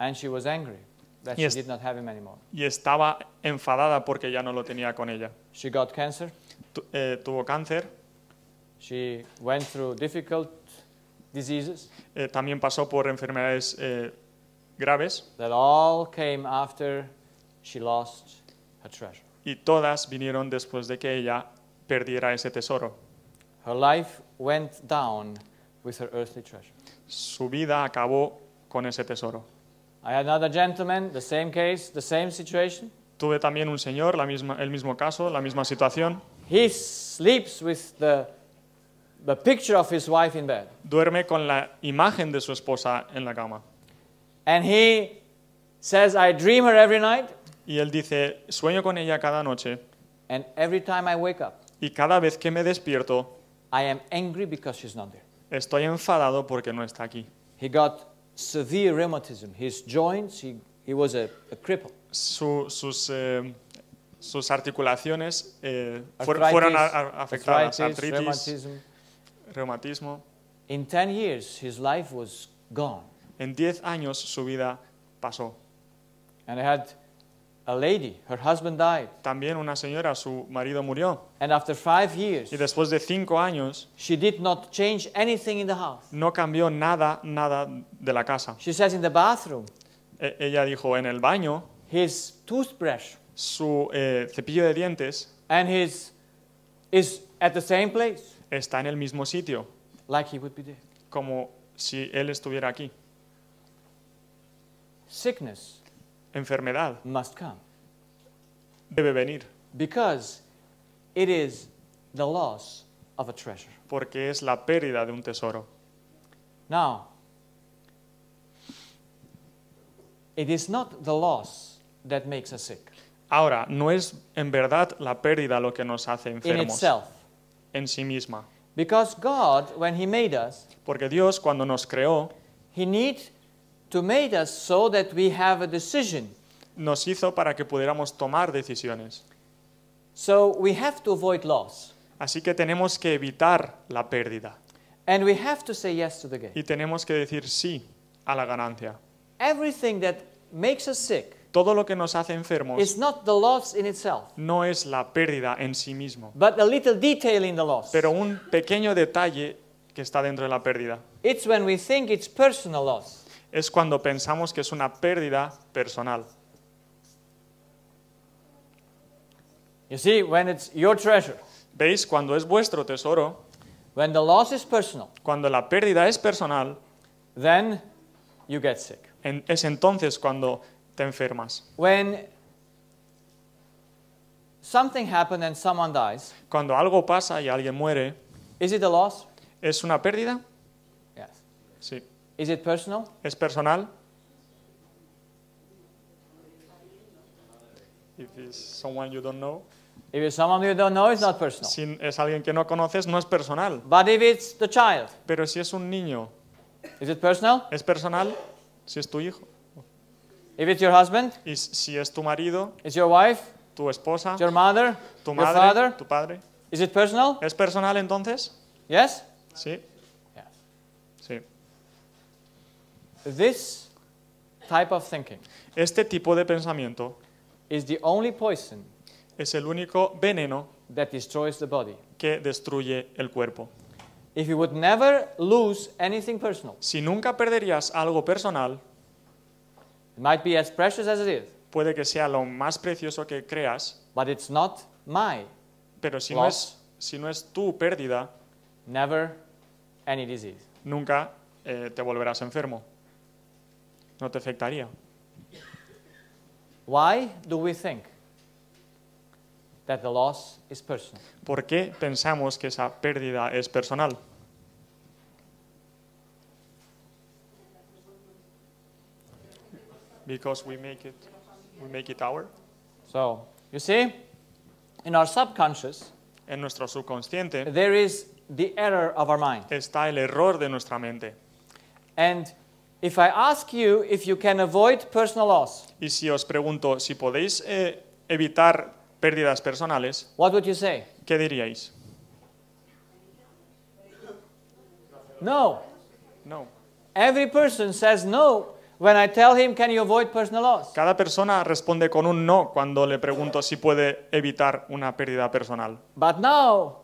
And she was angry that she did not have him anymore. Y estaba enfadada porque ya no lo tenía con ella. She got cancer. Tu, eh, tuvo cáncer. She went through difficult diseases. Eh, también pasó por enfermedades eh, graves. That all came after she lost her treasure. Y todas vinieron después de que ella perdiera ese tesoro. Her life went down with her earthly treasure. Su vida acabó con ese tesoro. I had another gentleman, the same case, the same situation. Tuve también un señor, la misma, el mismo caso, la misma situación. He sleeps with the, the picture of his wife in bed. Duerme con la imagen de su esposa en la cama. And he says, I dream her every night. Y él dice, sueño con ella cada noche. And every time I wake up, y cada vez que me despierto, I am angry because she's not there. estoy enfadado porque no está aquí. He got severe rheumatism. His joints, he, he was a, a cripple. Su, sus, eh, sus articulaciones eh, arthritis, fueron a, a, afectadas. Arthritis, artritis, reumatismo. In 10 years, his life was gone. En 10 años su vida pasó. And I had También una señora, su marido murió. y después de cinco años, she did change No cambió nada, nada de la casa. E-, ella dijo en el baño. Su eh, cepillo de dientes. Está en el mismo sitio. Como si él estuviera aquí. Sickness enfermedad must come. debe venir. Because it is the loss of a treasure. Porque es la pérdida de un tesoro. Now, it is not the loss that makes us sick. Ahora, no es en verdad la pérdida lo que nos hace enfermos. In itself. En sí misma. Because God, when he made us, Porque Dios cuando nos creó, he need to make us so that we have a decision. Nos hizo para que pudiéramos tomar decisiones. So we have to avoid loss. Así que tenemos que evitar la pérdida. And we have to say yes to the gain. Y tenemos que decir sí a la ganancia. Everything that makes us sick todo lo que nos hace enfermos is not the loss in itself, no es la pérdida en sí mismo, but a little detail in the loss. pero un pequeño detalle que está dentro de la pérdida. It's when we think it's personal loss. es cuando pensamos que es una pérdida personal. ¿Veis? Cuando es vuestro tesoro, cuando la pérdida es personal, then es entonces cuando te enfermas. cuando algo pasa y alguien muere, ¿Es una pérdida? Sí. Is it personal? ¿Es personal? If it's someone you don't know. If it's someone you don't know, it's not personal. Si es alguien que no conoces, no es personal. But if it's the child. Pero si es un niño. Is it personal? ¿Es personal? Si es tu hijo. If it's your husband. Y si es tu marido. Is your wife. Tu esposa. Your mother. Tu madre. Your father. Tu padre. Is it personal? ¿Es personal entonces? Yes. Sí. This type of thinking este tipo de pensamiento is the only poison es el único veneno that destroys the body. que destruye el cuerpo. If you would never lose anything personal, si nunca perderías algo personal, it might be as precious as it is, puede que sea lo más precioso que creas, but it's not my pero si, loss, no es, si no es tu pérdida, never any disease. nunca eh, te volverás enfermo no te afectaría. Why do we think that the loss is personal? ¿Por qué pensamos que esa pérdida es personal? Because we make it we make it our. So, you see, in our subconscious, en nuestro subconsciente, there is the error of our mind. Está el error de nuestra mente. And If I ask you if you can avoid personal loss. Y si os pregunto si podéis eh, evitar pérdidas personales. What would you say? ¿Qué diríais? No. No. Every person says no when I tell him can you avoid personal loss. Cada persona responde con un no cuando le pregunto si puede evitar una pérdida personal. But now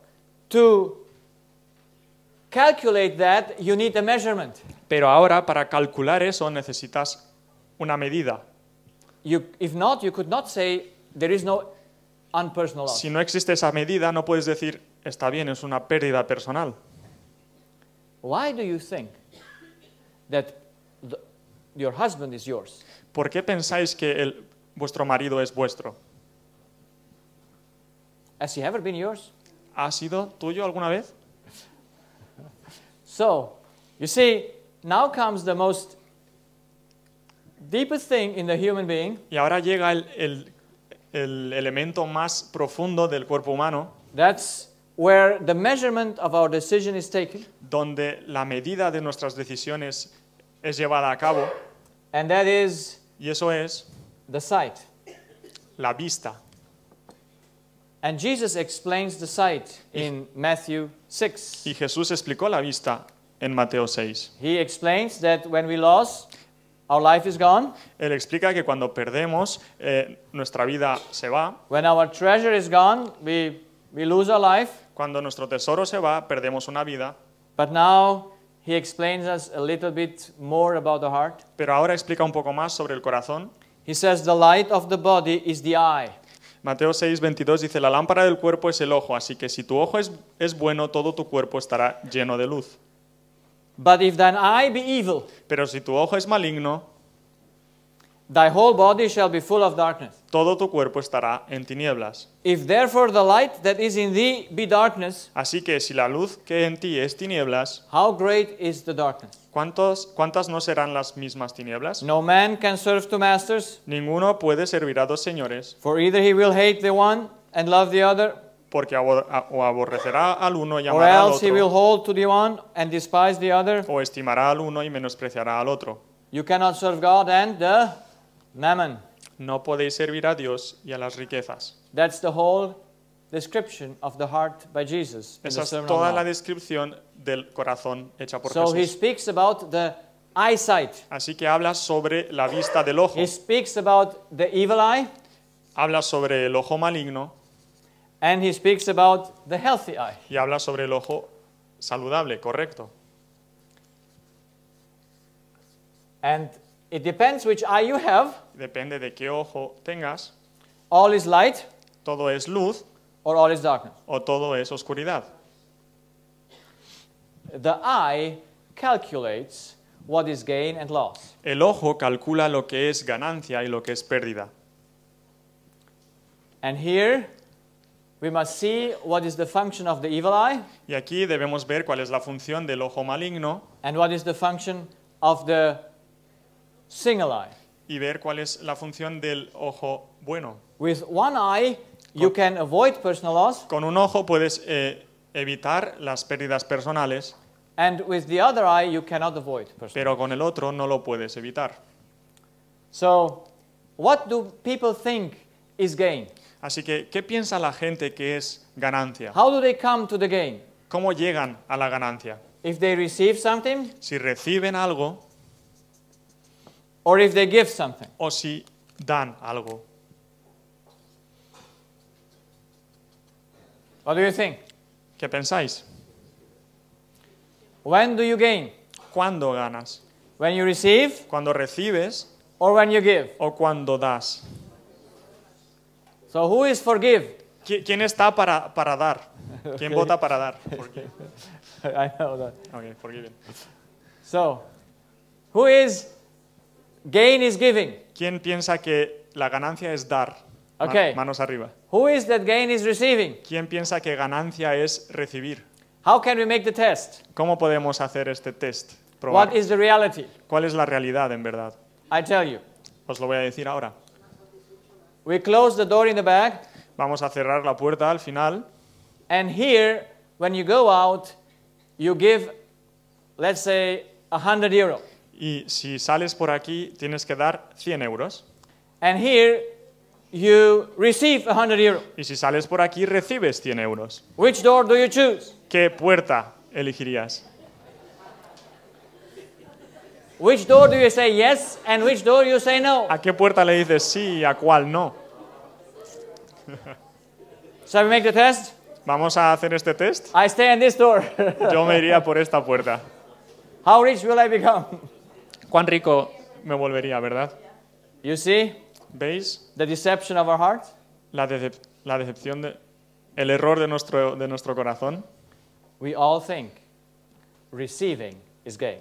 to calculate that you need a measurement. Pero ahora para calcular eso necesitas una medida. Si no existe esa medida, no puedes decir está bien, es una pérdida personal. ¿Por qué pensáis que el, vuestro marido es vuestro? ¿Ha sido tuyo alguna vez? So, you see, now comes the most deepest thing in the human being. Y ahora llega el, el, el elemento más profundo del cuerpo humano. That's where the measurement of our decision is taken. Donde la medida de nuestras decisiones es llevada a cabo. And that is y eso es the sight. La vista. And Jesus explains the sight in Matthew 6. Y Jesús explicó la vista en Mateo 6. Él explica que cuando perdemos, eh, nuestra vida se va. Cuando nuestro tesoro se va, perdemos una vida. Pero ahora explica un poco más sobre el corazón. He says Mateo 6, 22 dice, la lámpara del cuerpo es el ojo, así que si tu ojo es bueno, todo tu cuerpo estará lleno de luz. But if thine eye be evil, Pero si tu ojo es maligno, thy whole body shall be full of darkness. todo tu cuerpo estará en tinieblas. If therefore the light that is in thee be darkness, Así que si la luz que en ti es tinieblas, how great is the darkness? ¿cuántos, ¿cuántas no serán las mismas tinieblas? No man can serve two masters, Ninguno puede servir a dos señores, for either he will hate the one and love the other, porque o aborrecerá al uno y amará al otro. O estimará al uno y menospreciará al otro. You cannot serve God and the mammon. No podéis servir a Dios y a las riquezas. That's the whole description of the heart by Jesus. Esa es toda la descripción del corazón hecha por Jesús. So he speaks about the eyesight. Así que habla sobre la vista del ojo. He speaks about the evil eye. Habla sobre el ojo maligno. And he speaks about the healthy eye. Y habla sobre el ojo saludable, correcto. And it depends which eye you have. Depende de qué ojo tengas. All is light. Todo es luz. Or all is darkness. O todo es oscuridad. The eye calculates what is gain and loss. El ojo calcula lo que es ganancia y lo que es pérdida. And here we must see what is the function of the evil eye. Y aquí debemos ver cuál es la función del ojo maligno. And what is the function of the single eye. Y ver cuál es la función del ojo bueno. With one eye, con, you can avoid personal loss. Con un ojo puedes eh, evitar las pérdidas personales. And with the other eye, you cannot avoid Pero con el otro no lo puedes evitar. So, what do people think is gain? Así que, ¿qué piensa la gente que es ganancia? How do they come to the gain? ¿Cómo llegan a la ganancia? If they receive something, si reciben algo, or if they give something. o si dan algo. What do you think? ¿Qué pensáis? When do you gain? ¿Cuándo ganas? When you receive, cuando recibes, or when you give, o cuando das. So who is forgive? ¿Quién está para, para dar? ¿Quién okay. vota para dar? I know that. Okay, forgiven. So, who is gain is giving? ¿Quién piensa que la ganancia es dar? Okay. Manos arriba. Who is that gain is receiving? ¿Quién piensa que ganancia es recibir? How can we make the test? ¿Cómo podemos hacer este test? Probar. What is the reality? ¿Cuál es la realidad en verdad? I tell you. Os lo voy a decir ahora. We close the door in the back. Vamos a cerrar la puerta al final. And here, when you go out, you give, let's say, 100 euros. Y si sales por aquí, tienes que dar 100 euros. And here, you receive 100 euros. Y si sales por aquí, recibes 100 euros. Which door do you choose? ¿Qué puerta elegirías? Which door do you say yes and which door you say no? ¿A qué puerta le dices sí y a cuál no? Shall we make the test? Vamos a hacer este test. I stay in this door. Yo me iría por esta puerta. How rich will I become? Cuán rico me volvería, ¿verdad? You see? ¿Veis? The deception of our heart. La, decep la decepción de el error de nuestro de nuestro corazón. We all think receiving is gain.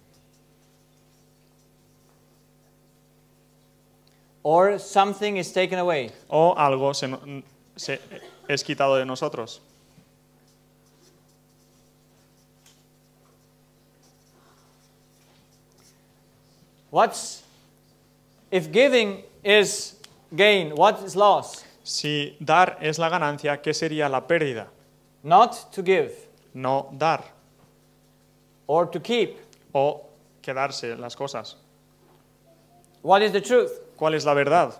Or something is taken away. O algo se, se, es quitado de nosotros. What's if giving is gain, what is loss? Si dar es la ganancia, ¿qué sería la pérdida? Not to give. No dar. Or to keep. O quedarse las cosas. What is the truth? ¿Cuál es la verdad?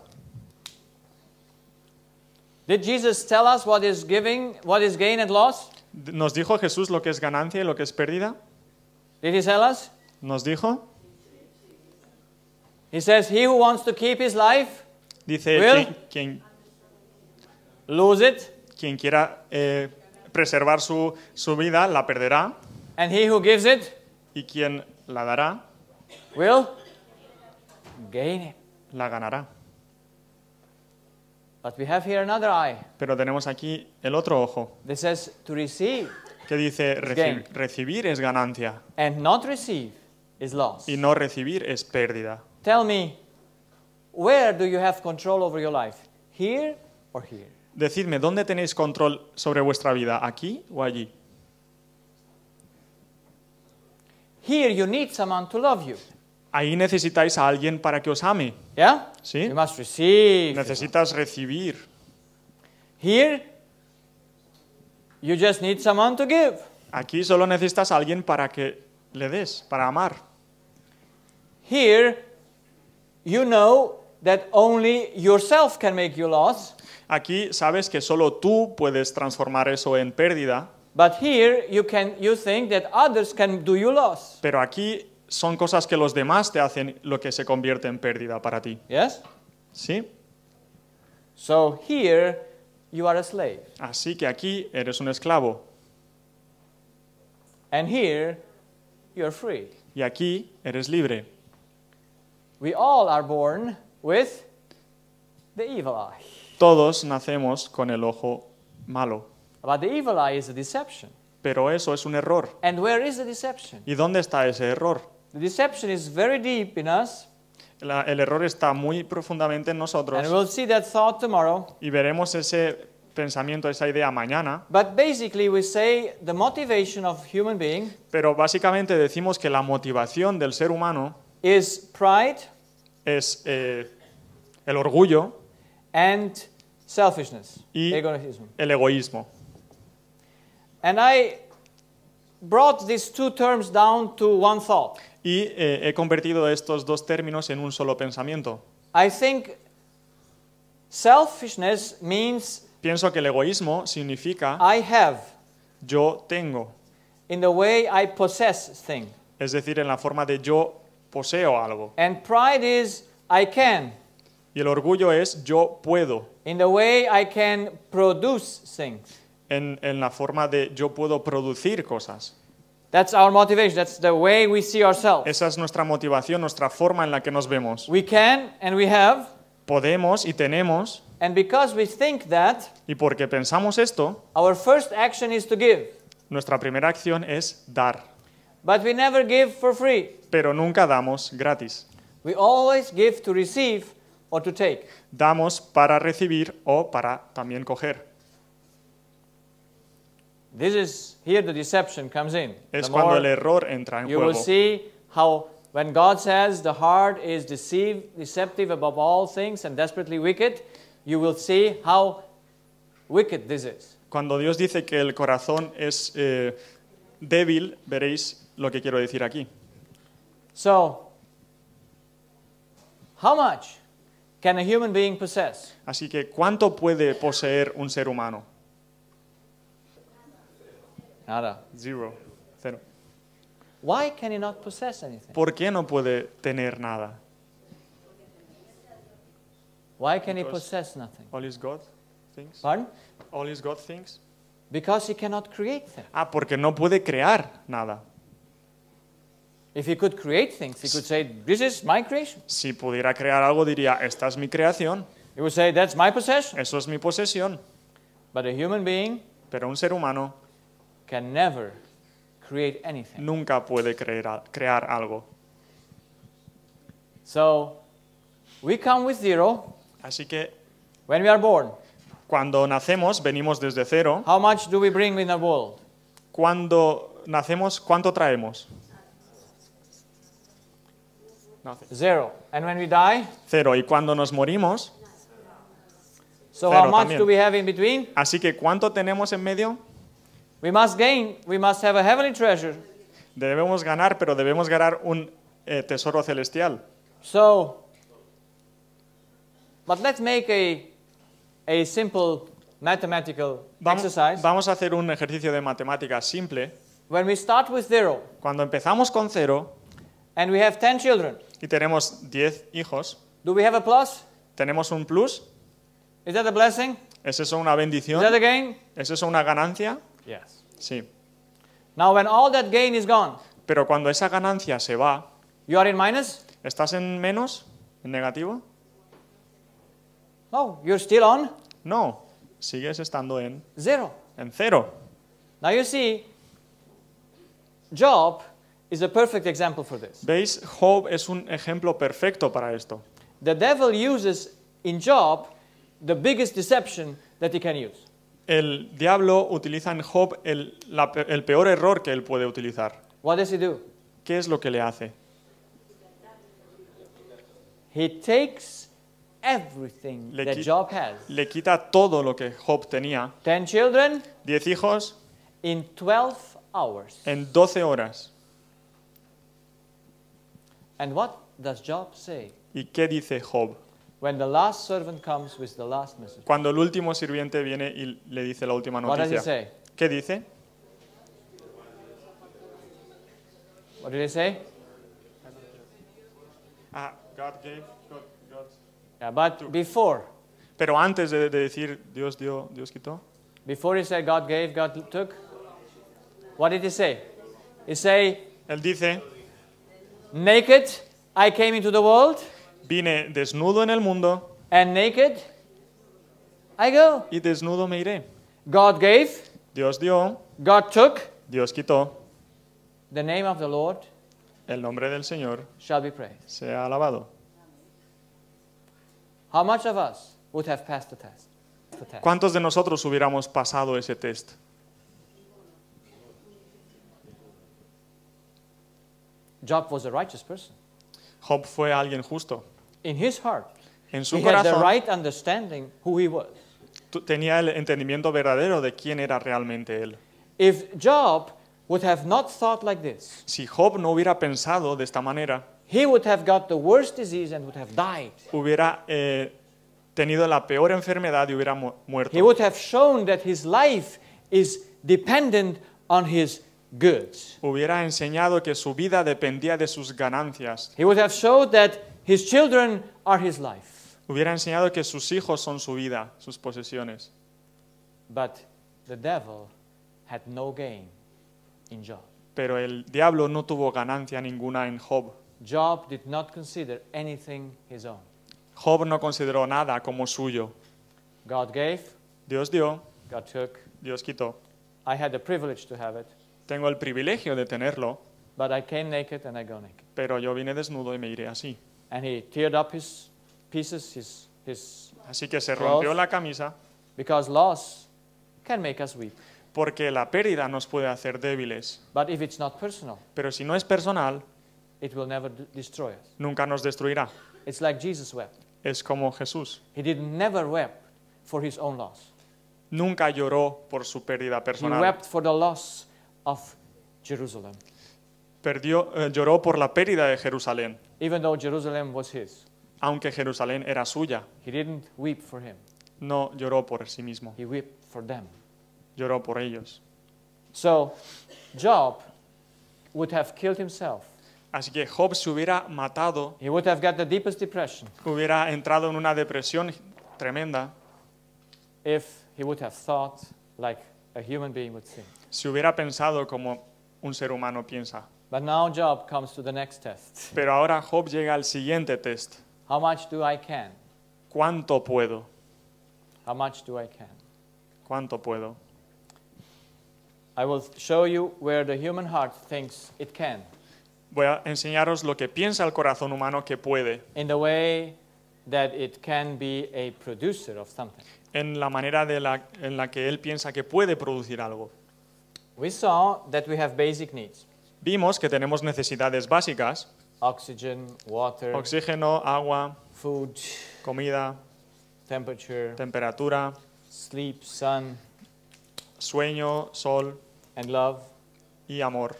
Did Jesus tell us what is giving, what is gain and loss? ¿Nos dijo Jesús lo que es ganancia y lo que es pérdida? Did he tell us? ¿Nos dijo? He says, he who wants to keep his life Dice, will quien, quien, lose it. Quien quiera eh, preservar su, su vida, la perderá. And he who gives it y quien la dará will gain it la ganará. But we have here another eye. Pero tenemos aquí el otro ojo. This is to receive que dice Reci recibir es ganancia. And not receive is loss. Y no recibir es pérdida. Tell me, where do you have control over your life? Here or here? Decidme, ¿dónde tenéis control sobre vuestra vida? ¿Aquí o allí? Here you need someone to love you. Ahí necesitáis a alguien para que os ame. ¿Sí? Necesitas recibir. Here, you just Aquí solo necesitas a alguien para que le des, para amar. Here, you know that only yourself can make Aquí sabes que solo tú puedes transformar eso en pérdida. But here you can you think that others can Pero aquí son cosas que los demás te hacen lo que se convierte en pérdida para ti. Yes? ¿Sí? So here you are a slave. Así que aquí eres un esclavo. And here free. Y aquí eres libre. We all are born with the evil eye. Todos nacemos con el ojo malo. But the evil eye is a deception. Pero eso es un error. And where is the deception? ¿Y dónde está ese error? el error está muy profundamente en nosotros. Y veremos ese pensamiento, esa idea mañana. Pero básicamente decimos que la motivación del ser humano is pride es eh, el orgullo y el egoísmo. And I brought these two terms down to one thought. Y eh, he convertido estos dos términos en un solo pensamiento. I think selfishness means Pienso que el egoísmo significa I have yo tengo. In the way I possess thing. Es decir, en la forma de yo poseo algo. And pride is I can. Y el orgullo es yo puedo. In the way I can produce things en, la forma de yo puedo producir cosas. Esa es nuestra motivación, nuestra forma en la que nos vemos. Podemos y tenemos. Y porque pensamos esto. Nuestra primera acción es dar. Pero nunca damos gratis. Damos para recibir o para también coger. This is here the deception comes in. Es the cuando el error entra en you juego. will see how when God says the heart is deceived, deceptive above all things and desperately wicked, you will see how wicked this is. Cuando Dios dice que el corazón es eh, débil, veréis lo que quiero decir aquí. So, how much can a human being possess? Así que, ¿cuánto puede poseer un ser humano? Nada. Zero. Cero. Why can he not possess anything? ¿Por qué no puede tener nada? Why can he possess nothing? All is God things. Pardon? All is God things. Because he cannot create them. Ah, porque no puede crear nada. If he could create things, he could say, "This is my creation." Si pudiera crear algo, diría, "Esta es mi creación." He would say, "That's my possession." Eso es mi posesión. But a human being Pero un ser humano can never create anything. Nunca puede crear, crear algo. So, we come with zero. Así que when we are born. Cuando nacemos, venimos desde cero. How much do we bring in the world? Cuando nacemos, ¿cuánto traemos? Nothing. Zero. And when we die? Cero. Y cuando nos morimos? So how much do we have in between? Así que ¿cuánto tenemos en medio? We must gain, we must have a heavenly treasure. Debemos ganar, pero debemos ganar un eh, tesoro celestial. So, but let's make a, a simple mathematical vamos, exercise. Vamos a hacer un ejercicio de matemáticas simple. When we start with zero, Cuando empezamos con cero and we have 10 children, y tenemos diez hijos, do we have a plus? ¿tenemos un plus? Is that a blessing? ¿Es eso una bendición? Is that a gain? ¿Es eso una ganancia? Yes. Sí. Now when all that gain is gone, Pero cuando esa ganancia se va, you are in minus? ¿estás en menos? ¿En negativo? No, you're still on No, sigues estando en, zero. en cero. Now you see, Job is a perfect example for this. ¿Veis? Job es un ejemplo perfecto para esto. The devil uses in Job the biggest deception that he can use. el diablo utiliza en Job el, peor error que él puede utilizar. What does he do? ¿Qué es lo que le hace? He takes everything le, that Job has. le quita todo lo que Job tenía. Ten children. Diez hijos. In 12 hours. En 12 horas. And what does Job say? ¿Y qué dice Job? When the last servant comes with the last message. Cuando el último sirviente viene y le dice la última noticia. What does he say? ¿Qué dice? What did he say? Ah, God gave, God, God. Yeah, To- but before, Pero antes de, de decir Dios dio, Dios quitó, before he said God gave, God took, what did he say? He say, él dice, naked I came into the world Vine desnudo en el mundo. Y desnudo me iré. Dios dio. Dios quitó. El nombre del Señor. Shall be Sea alabado. ¿Cuántos de nosotros hubiéramos pasado ese test? Job Job fue alguien justo. In his heart, en su he corazón, had the right understanding who he was. tenía el entendimiento verdadero de quién era realmente él. If Job would have not thought like this, si Job no hubiera pensado de esta manera, he would have got the worst disease and would have died. Hubiera eh, tenido la peor enfermedad y hubiera mu muerto. He would have shown that his life is dependent on his goods. Hubiera enseñado que su vida dependía de sus ganancias. He would have shown that Hubiera enseñado que sus hijos son su vida, sus posesiones. Pero el diablo no tuvo ganancia ninguna en Job. Job no consideró nada como suyo. Dios dio, Dios quitó. Tengo el privilegio de tenerlo, pero yo vine desnudo y me iré así. Así que se rompió la camisa porque la pérdida nos puede hacer débiles. Pero si no es personal, nunca nos destruirá. Es como Jesús. Nunca lloró por su pérdida personal. Eh, lloró por la pérdida de Jerusalén. Even though Jerusalem was his. Aunque Jerusalén era suya. He didn't weep for him. No lloró por sí mismo. He wept for them. Lloró por ellos. So, Job would have killed himself. Así que Job se hubiera matado. He would have got the deepest depression. Hubiera entrado en una depresión tremenda. If he would have thought like a human being would think. Si hubiera pensado como un ser humano piensa. But now Job comes to the next test. Pero ahora Job llega al siguiente test. How much do I can? ¿Cuánto puedo? How much do I can? ¿Cuánto puedo? I will show you where the human heart thinks it can. Voy a enseñaros lo que piensa el corazón humano que puede. In the way that it can be a producer of something. En la manera de la, en la que él piensa que puede producir algo. We saw that we have basic needs. vimos que tenemos necesidades básicas. oxígeno, agua, food, comida, temperatura, sueño, sol, y amor.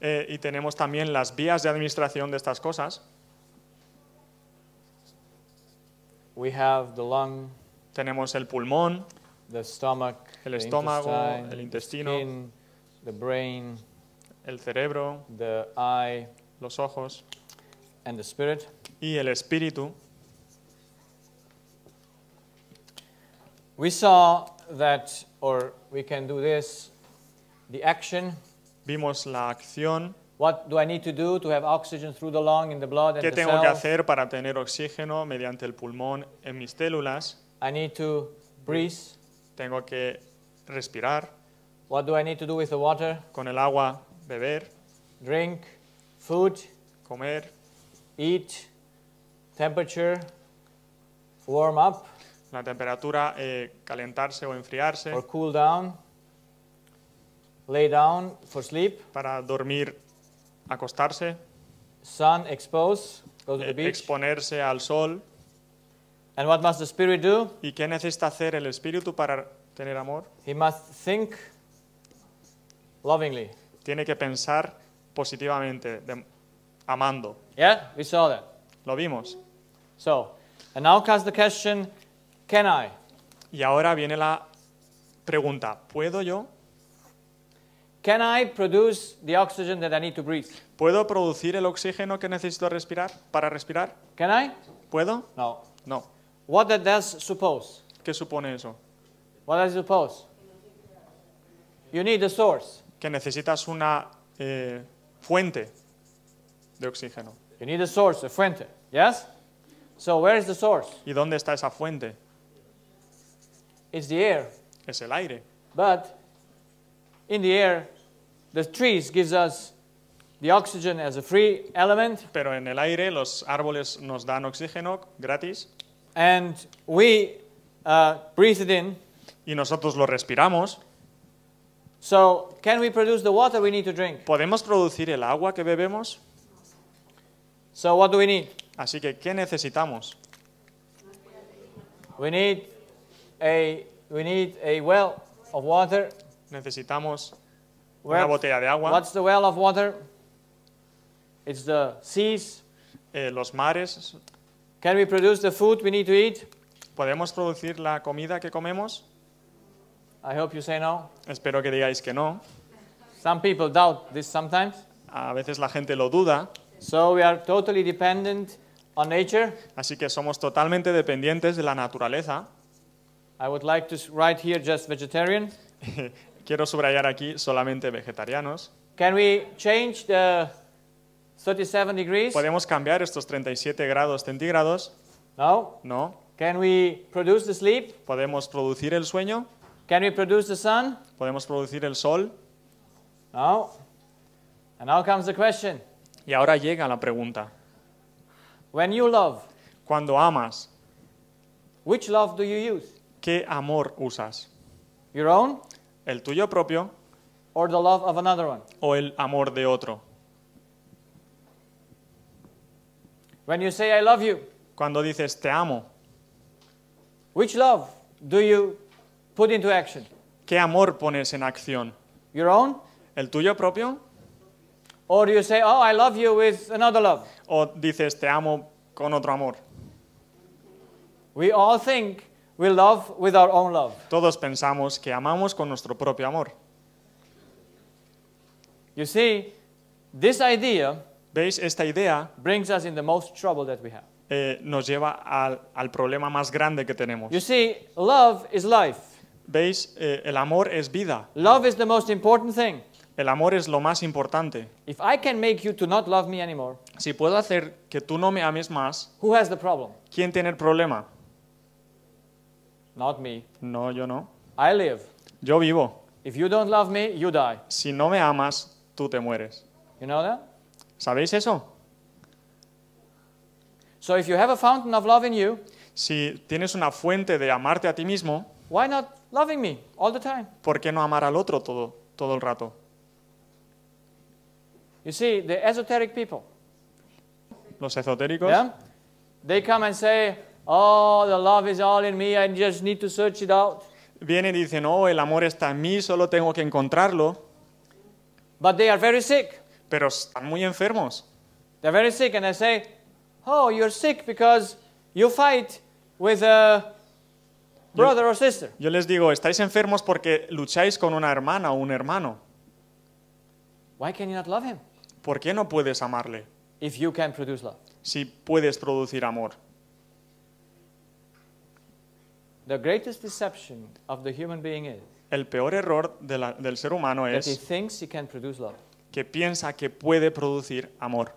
Eh, y tenemos también las vías de administración de estas cosas. tenemos el pulmón, the stomach, el estómago, el intestino, the brain, el cerebro, the eye, los ojos and the spirit. y el espíritu. We saw that, or we can do this, the action. Vimos la acción. What do I need to do to have oxygen through the lung in the blood and ¿Qué tengo the que hacer para tener oxígeno mediante el pulmón en mis células? I need to breathe. Tengo que respirar. What do I need to do with the water? Con el agua, beber. Drink, food, comer. Eat, temperature, warm up. La temperatura, eh, calentarse o enfriarse. Or cool down. Lay down for sleep. Para dormir, acostarse. Sun, expose. Eh, exponerse al sol. And what must the Spirit do? ¿Y qué necesita hacer el Espíritu para tener amor. He must think lovingly. Tiene que pensar positivamente, amando. Yeah, we saw that. Lo vimos. So, and now comes the question, can I? Y ahora viene la pregunta, ¿puedo yo? Can I produce the oxygen that I need to breathe? ¿Puedo producir el oxígeno que necesito respirar para respirar? Can I? ¿Puedo? No. No. What that does suppose? ¿Qué supone eso? What does it suppose? You need a source. Que necesitas una eh, fuente de oxígeno. You need a source, a fuente. Yes? So where is the source? ¿Y dónde está esa fuente? It's the air. Es el aire. But in the air, the trees gives us the oxygen as a free element. Pero en el aire los árboles nos dan oxígeno gratis. And we uh, breathe it in. y nosotros lo respiramos. ¿Podemos producir el agua que bebemos? Así que ¿qué necesitamos? Necesitamos una botella de agua. What's the well of water? It's the eh, los mares. produce food ¿Podemos producir la comida que comemos? Espero que digáis que no. Some people doubt this sometimes. A veces la gente lo duda. So we are totally dependent on nature. Así que somos totalmente dependientes de la naturaleza. I would like to write here just vegetarian. Quiero subrayar aquí solamente vegetarianos. Can we change the degrees? ¿Podemos cambiar estos 37 grados centígrados? No. Can we produce sleep? ¿Podemos producir el sueño? Can we produce the sun? ¿Podemos producir el sol? No. And now comes the question. Y ahora llega la pregunta. When you love, Cuando amas, which love do you use? ¿qué amor usas? Your own ¿El tuyo propio or the love of another one? o el amor de otro? When you say I love you, Cuando dices te amo, which love do you Put into action. ¿Qué amor pones en acción? Your own? ¿El tuyo propio? Or you say, oh, I love you with another love. O dices, te amo con otro amor. We all think we love with our own love. Todos pensamos que amamos con nuestro propio amor. You see, this idea ¿Veis? Esta idea brings us in the most trouble that we have. Eh, nos lleva al, al problema más grande que tenemos. You see, love is life. Veis, eh, el amor es vida. Love is the most important thing. El amor es lo más importante. If I can make you to not love me anymore, si puedo hacer que tú no me ames más, who has the problem? ¿quién tiene el problema? Not me. No, yo no. I live. Yo vivo. If you don't love me, you die. Si no me amas, tú te mueres. You know that? ¿Sabéis eso? So if you have a fountain of love in you, si tienes una fuente de amarte a ti mismo, why not Loving me all the time. ¿Por qué no amar al otro todo, todo el rato? You see, the esoteric people. Los esotéricos. Yeah? They come and say, oh, the love is all in me, I just need to search it out. Vienen y dicen, oh, el amor está en mí, solo tengo que encontrarlo. But they are very sick. Pero están muy enfermos. They're very sick and they say, oh, you're sick because you fight with a... Yo les digo, estáis enfermos porque lucháis con una hermana o un hermano. ¿Por qué no puedes amarle? Si puedes producir amor. El peor error del ser humano es que piensa que puede producir amor.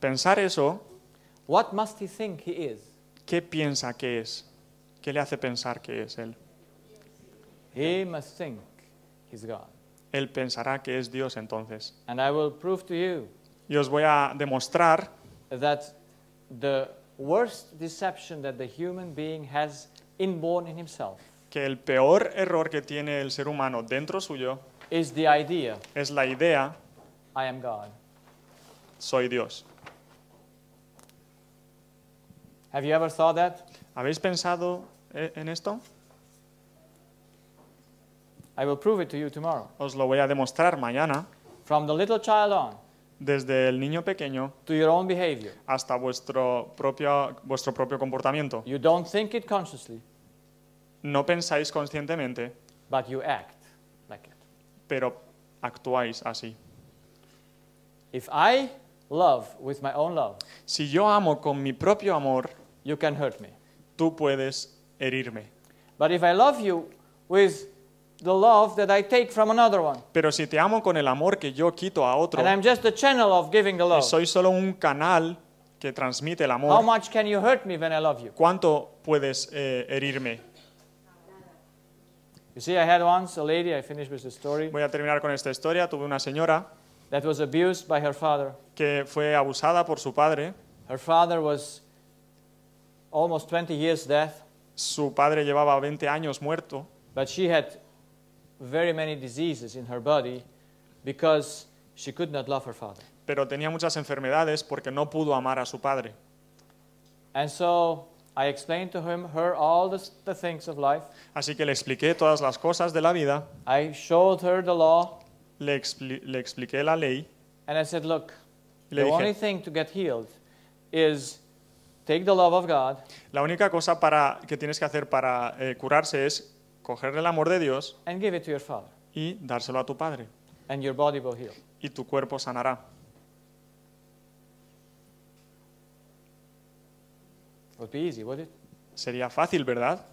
Pensar eso, what must he think he is? ¿Qué piensa que es? ¿Qué le hace pensar que es Él? He must think he's God. Él pensará que es Dios entonces. And I will prove to you y os voy a demostrar that the worst deception that the human being has inborn in himself que el peor error que tiene el ser humano dentro suyo es la idea I am God. Soy Dios. Have you ever thought that? ¿Habéis pensado eh, en esto? I will prove it to you tomorrow. Os lo voy a demostrar mañana. From the little child on, desde el niño pequeño to your own behavior, hasta vuestro propio, vuestro propio comportamiento. You don't think it consciously, no pensáis conscientemente, but you act like it. pero actuáis así. If I love with my own love, si yo amo con mi propio amor, You can hurt me. Tú puedes herirme. But if I love you with the love that I take from another one. Pero si te amo con el amor que yo quito a otro. And I'm just the channel of giving the love. soy solo un canal que transmite el amor. How much can you hurt me when I love you? ¿Cuánto puedes eh, herirme? You see, I had once a lady, I finished with the story. Voy a terminar con esta historia. Tuve una señora that was abused by her father. que fue abusada por su padre. Her father was almost 20 years death. Su padre llevaba 20 años muerto. But she had very many diseases in her body because she could not love her father. Pero tenía muchas enfermedades porque no pudo amar a su padre. And so I explained to him her all the, the things of life. Así que le expliqué todas las cosas de la vida. I showed her the law. Le, expli le expliqué la ley. And I said, look, le the dije, only thing to get healed is Take the love of God. La única cosa para, que tienes que hacer para eh, curarse es coger el amor de Dios and give it to your father. y dárselo a tu padre. And your body will heal. Y tu cuerpo sanará. Would be easy, would it? Sería fácil, ¿verdad?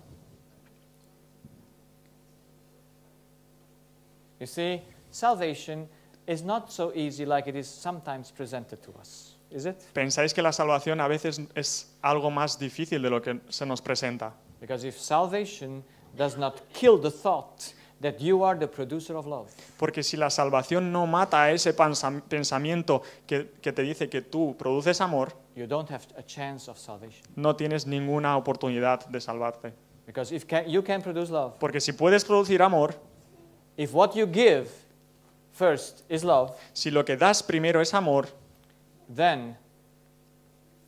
You see, salvation is not so easy like it is sometimes presented to us. ¿Pensáis que la salvación a veces es algo más difícil de lo que se nos presenta? Porque si la salvación no mata ese pensamiento que, te dice que tú produces amor, no tienes ninguna oportunidad de salvarte. Porque si puedes producir amor, si lo que das primero es amor, then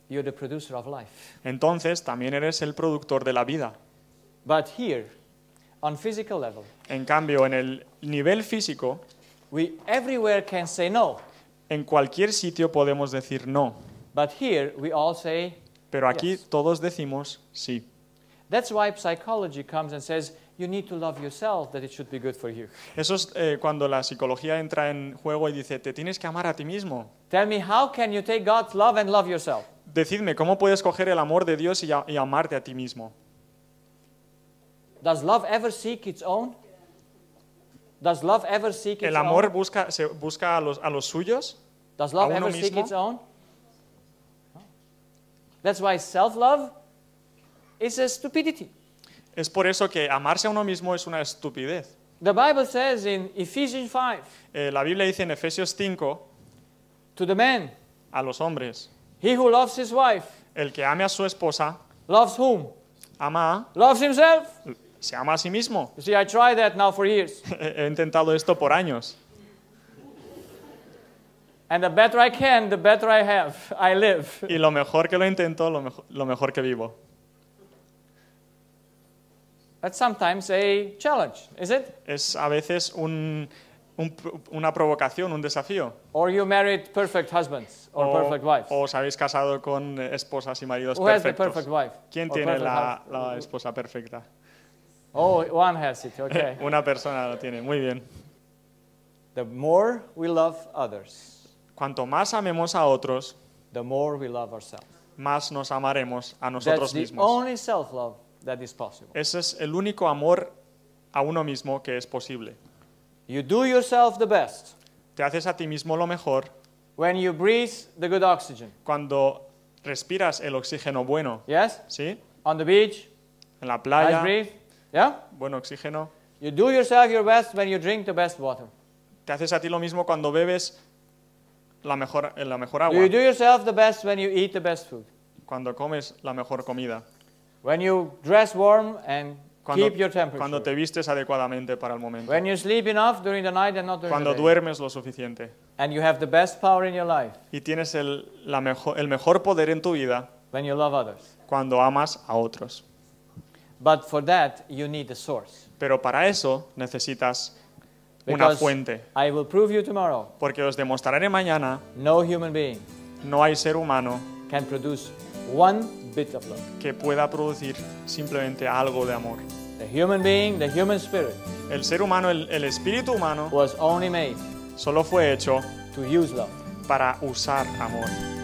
you're the producer of life. Entonces también eres el productor de la vida. But here, on physical level, en cambio, en el nivel físico, we everywhere can say no. En cualquier sitio podemos decir no. But here we all say Pero aquí yes. todos decimos sí. That's why psychology comes and says You need to love yourself, that it should be good for you. Eso es eh, cuando la psicología entra en juego y dice, te tienes que amar a ti mismo. Tell me how can you take God's love and love yourself? Decidme, ¿cómo puedes coger el amor de Dios y, a, y amarte a ti mismo? Does love ever seek its own? Does love ever seek its ¿El amor own? busca, se busca a los, a los suyos? Does love ¿A uno ever mismo? seek its own? That's why self-love is a stupidity. Es por eso que amarse a uno mismo es una estupidez. The Bible says in Ephesians 5, eh, la Biblia dice en Efesios 5 to the men. a los hombres, he who loves his wife, el que ame a su esposa, loves whom? ama, Loves himself. se ama a sí mismo. see, I tried that now for years. He intentado esto por años. And the better I can, the better I have. I live. Y lo mejor que lo intento, lo, mejor, lo mejor que vivo. That's sometimes a challenge, is it? Es a veces un, un, una provocación, un desafío. Or you married perfect husbands or o, perfect wives. O os habéis casado con esposas y maridos Who perfectos. Has the perfect wife ¿Quién tiene la, la, esposa perfecta? Oh, one has it. Okay. Una persona lo tiene. Muy bien. The more we love others, cuanto más amemos a otros, the more we love ourselves. Más nos amaremos a nosotros That's mismos. The only self-love that is possible. Ese es el único amor a uno mismo que es posible. You do yourself the best Te haces a ti mismo lo mejor when you breathe the good oxygen. cuando respiras el oxígeno bueno, Yes? ¿sí? On the beach, En la nice I breathe. Yeah? buen oxígeno. You do yourself your best when you drink the best water. Te haces a ti lo mismo cuando bebes la mejor, eh, la mejor agua, You do yourself the best when you eat the best food. cuando comes la mejor comida. When you dress warm and cuando, keep your temperature. cuando te vistes adecuadamente para el momento. When you sleep enough during the night and not during cuando the day. duermes lo suficiente. And you have the best power in your life. Y tienes el, la mejor, el mejor poder en tu vida When you love others. cuando amas a otros. But for that, you need a source. Pero para eso necesitas una Because fuente. I will prove you tomorrow, Porque os demostraré mañana no human being no hay ser humano can produce one bit Que pueda producir simplemente algo de amor. The human being, the human spirit. El ser humano, el, espíritu humano. Was only made. Solo fue hecho. To use love. Para usar amor.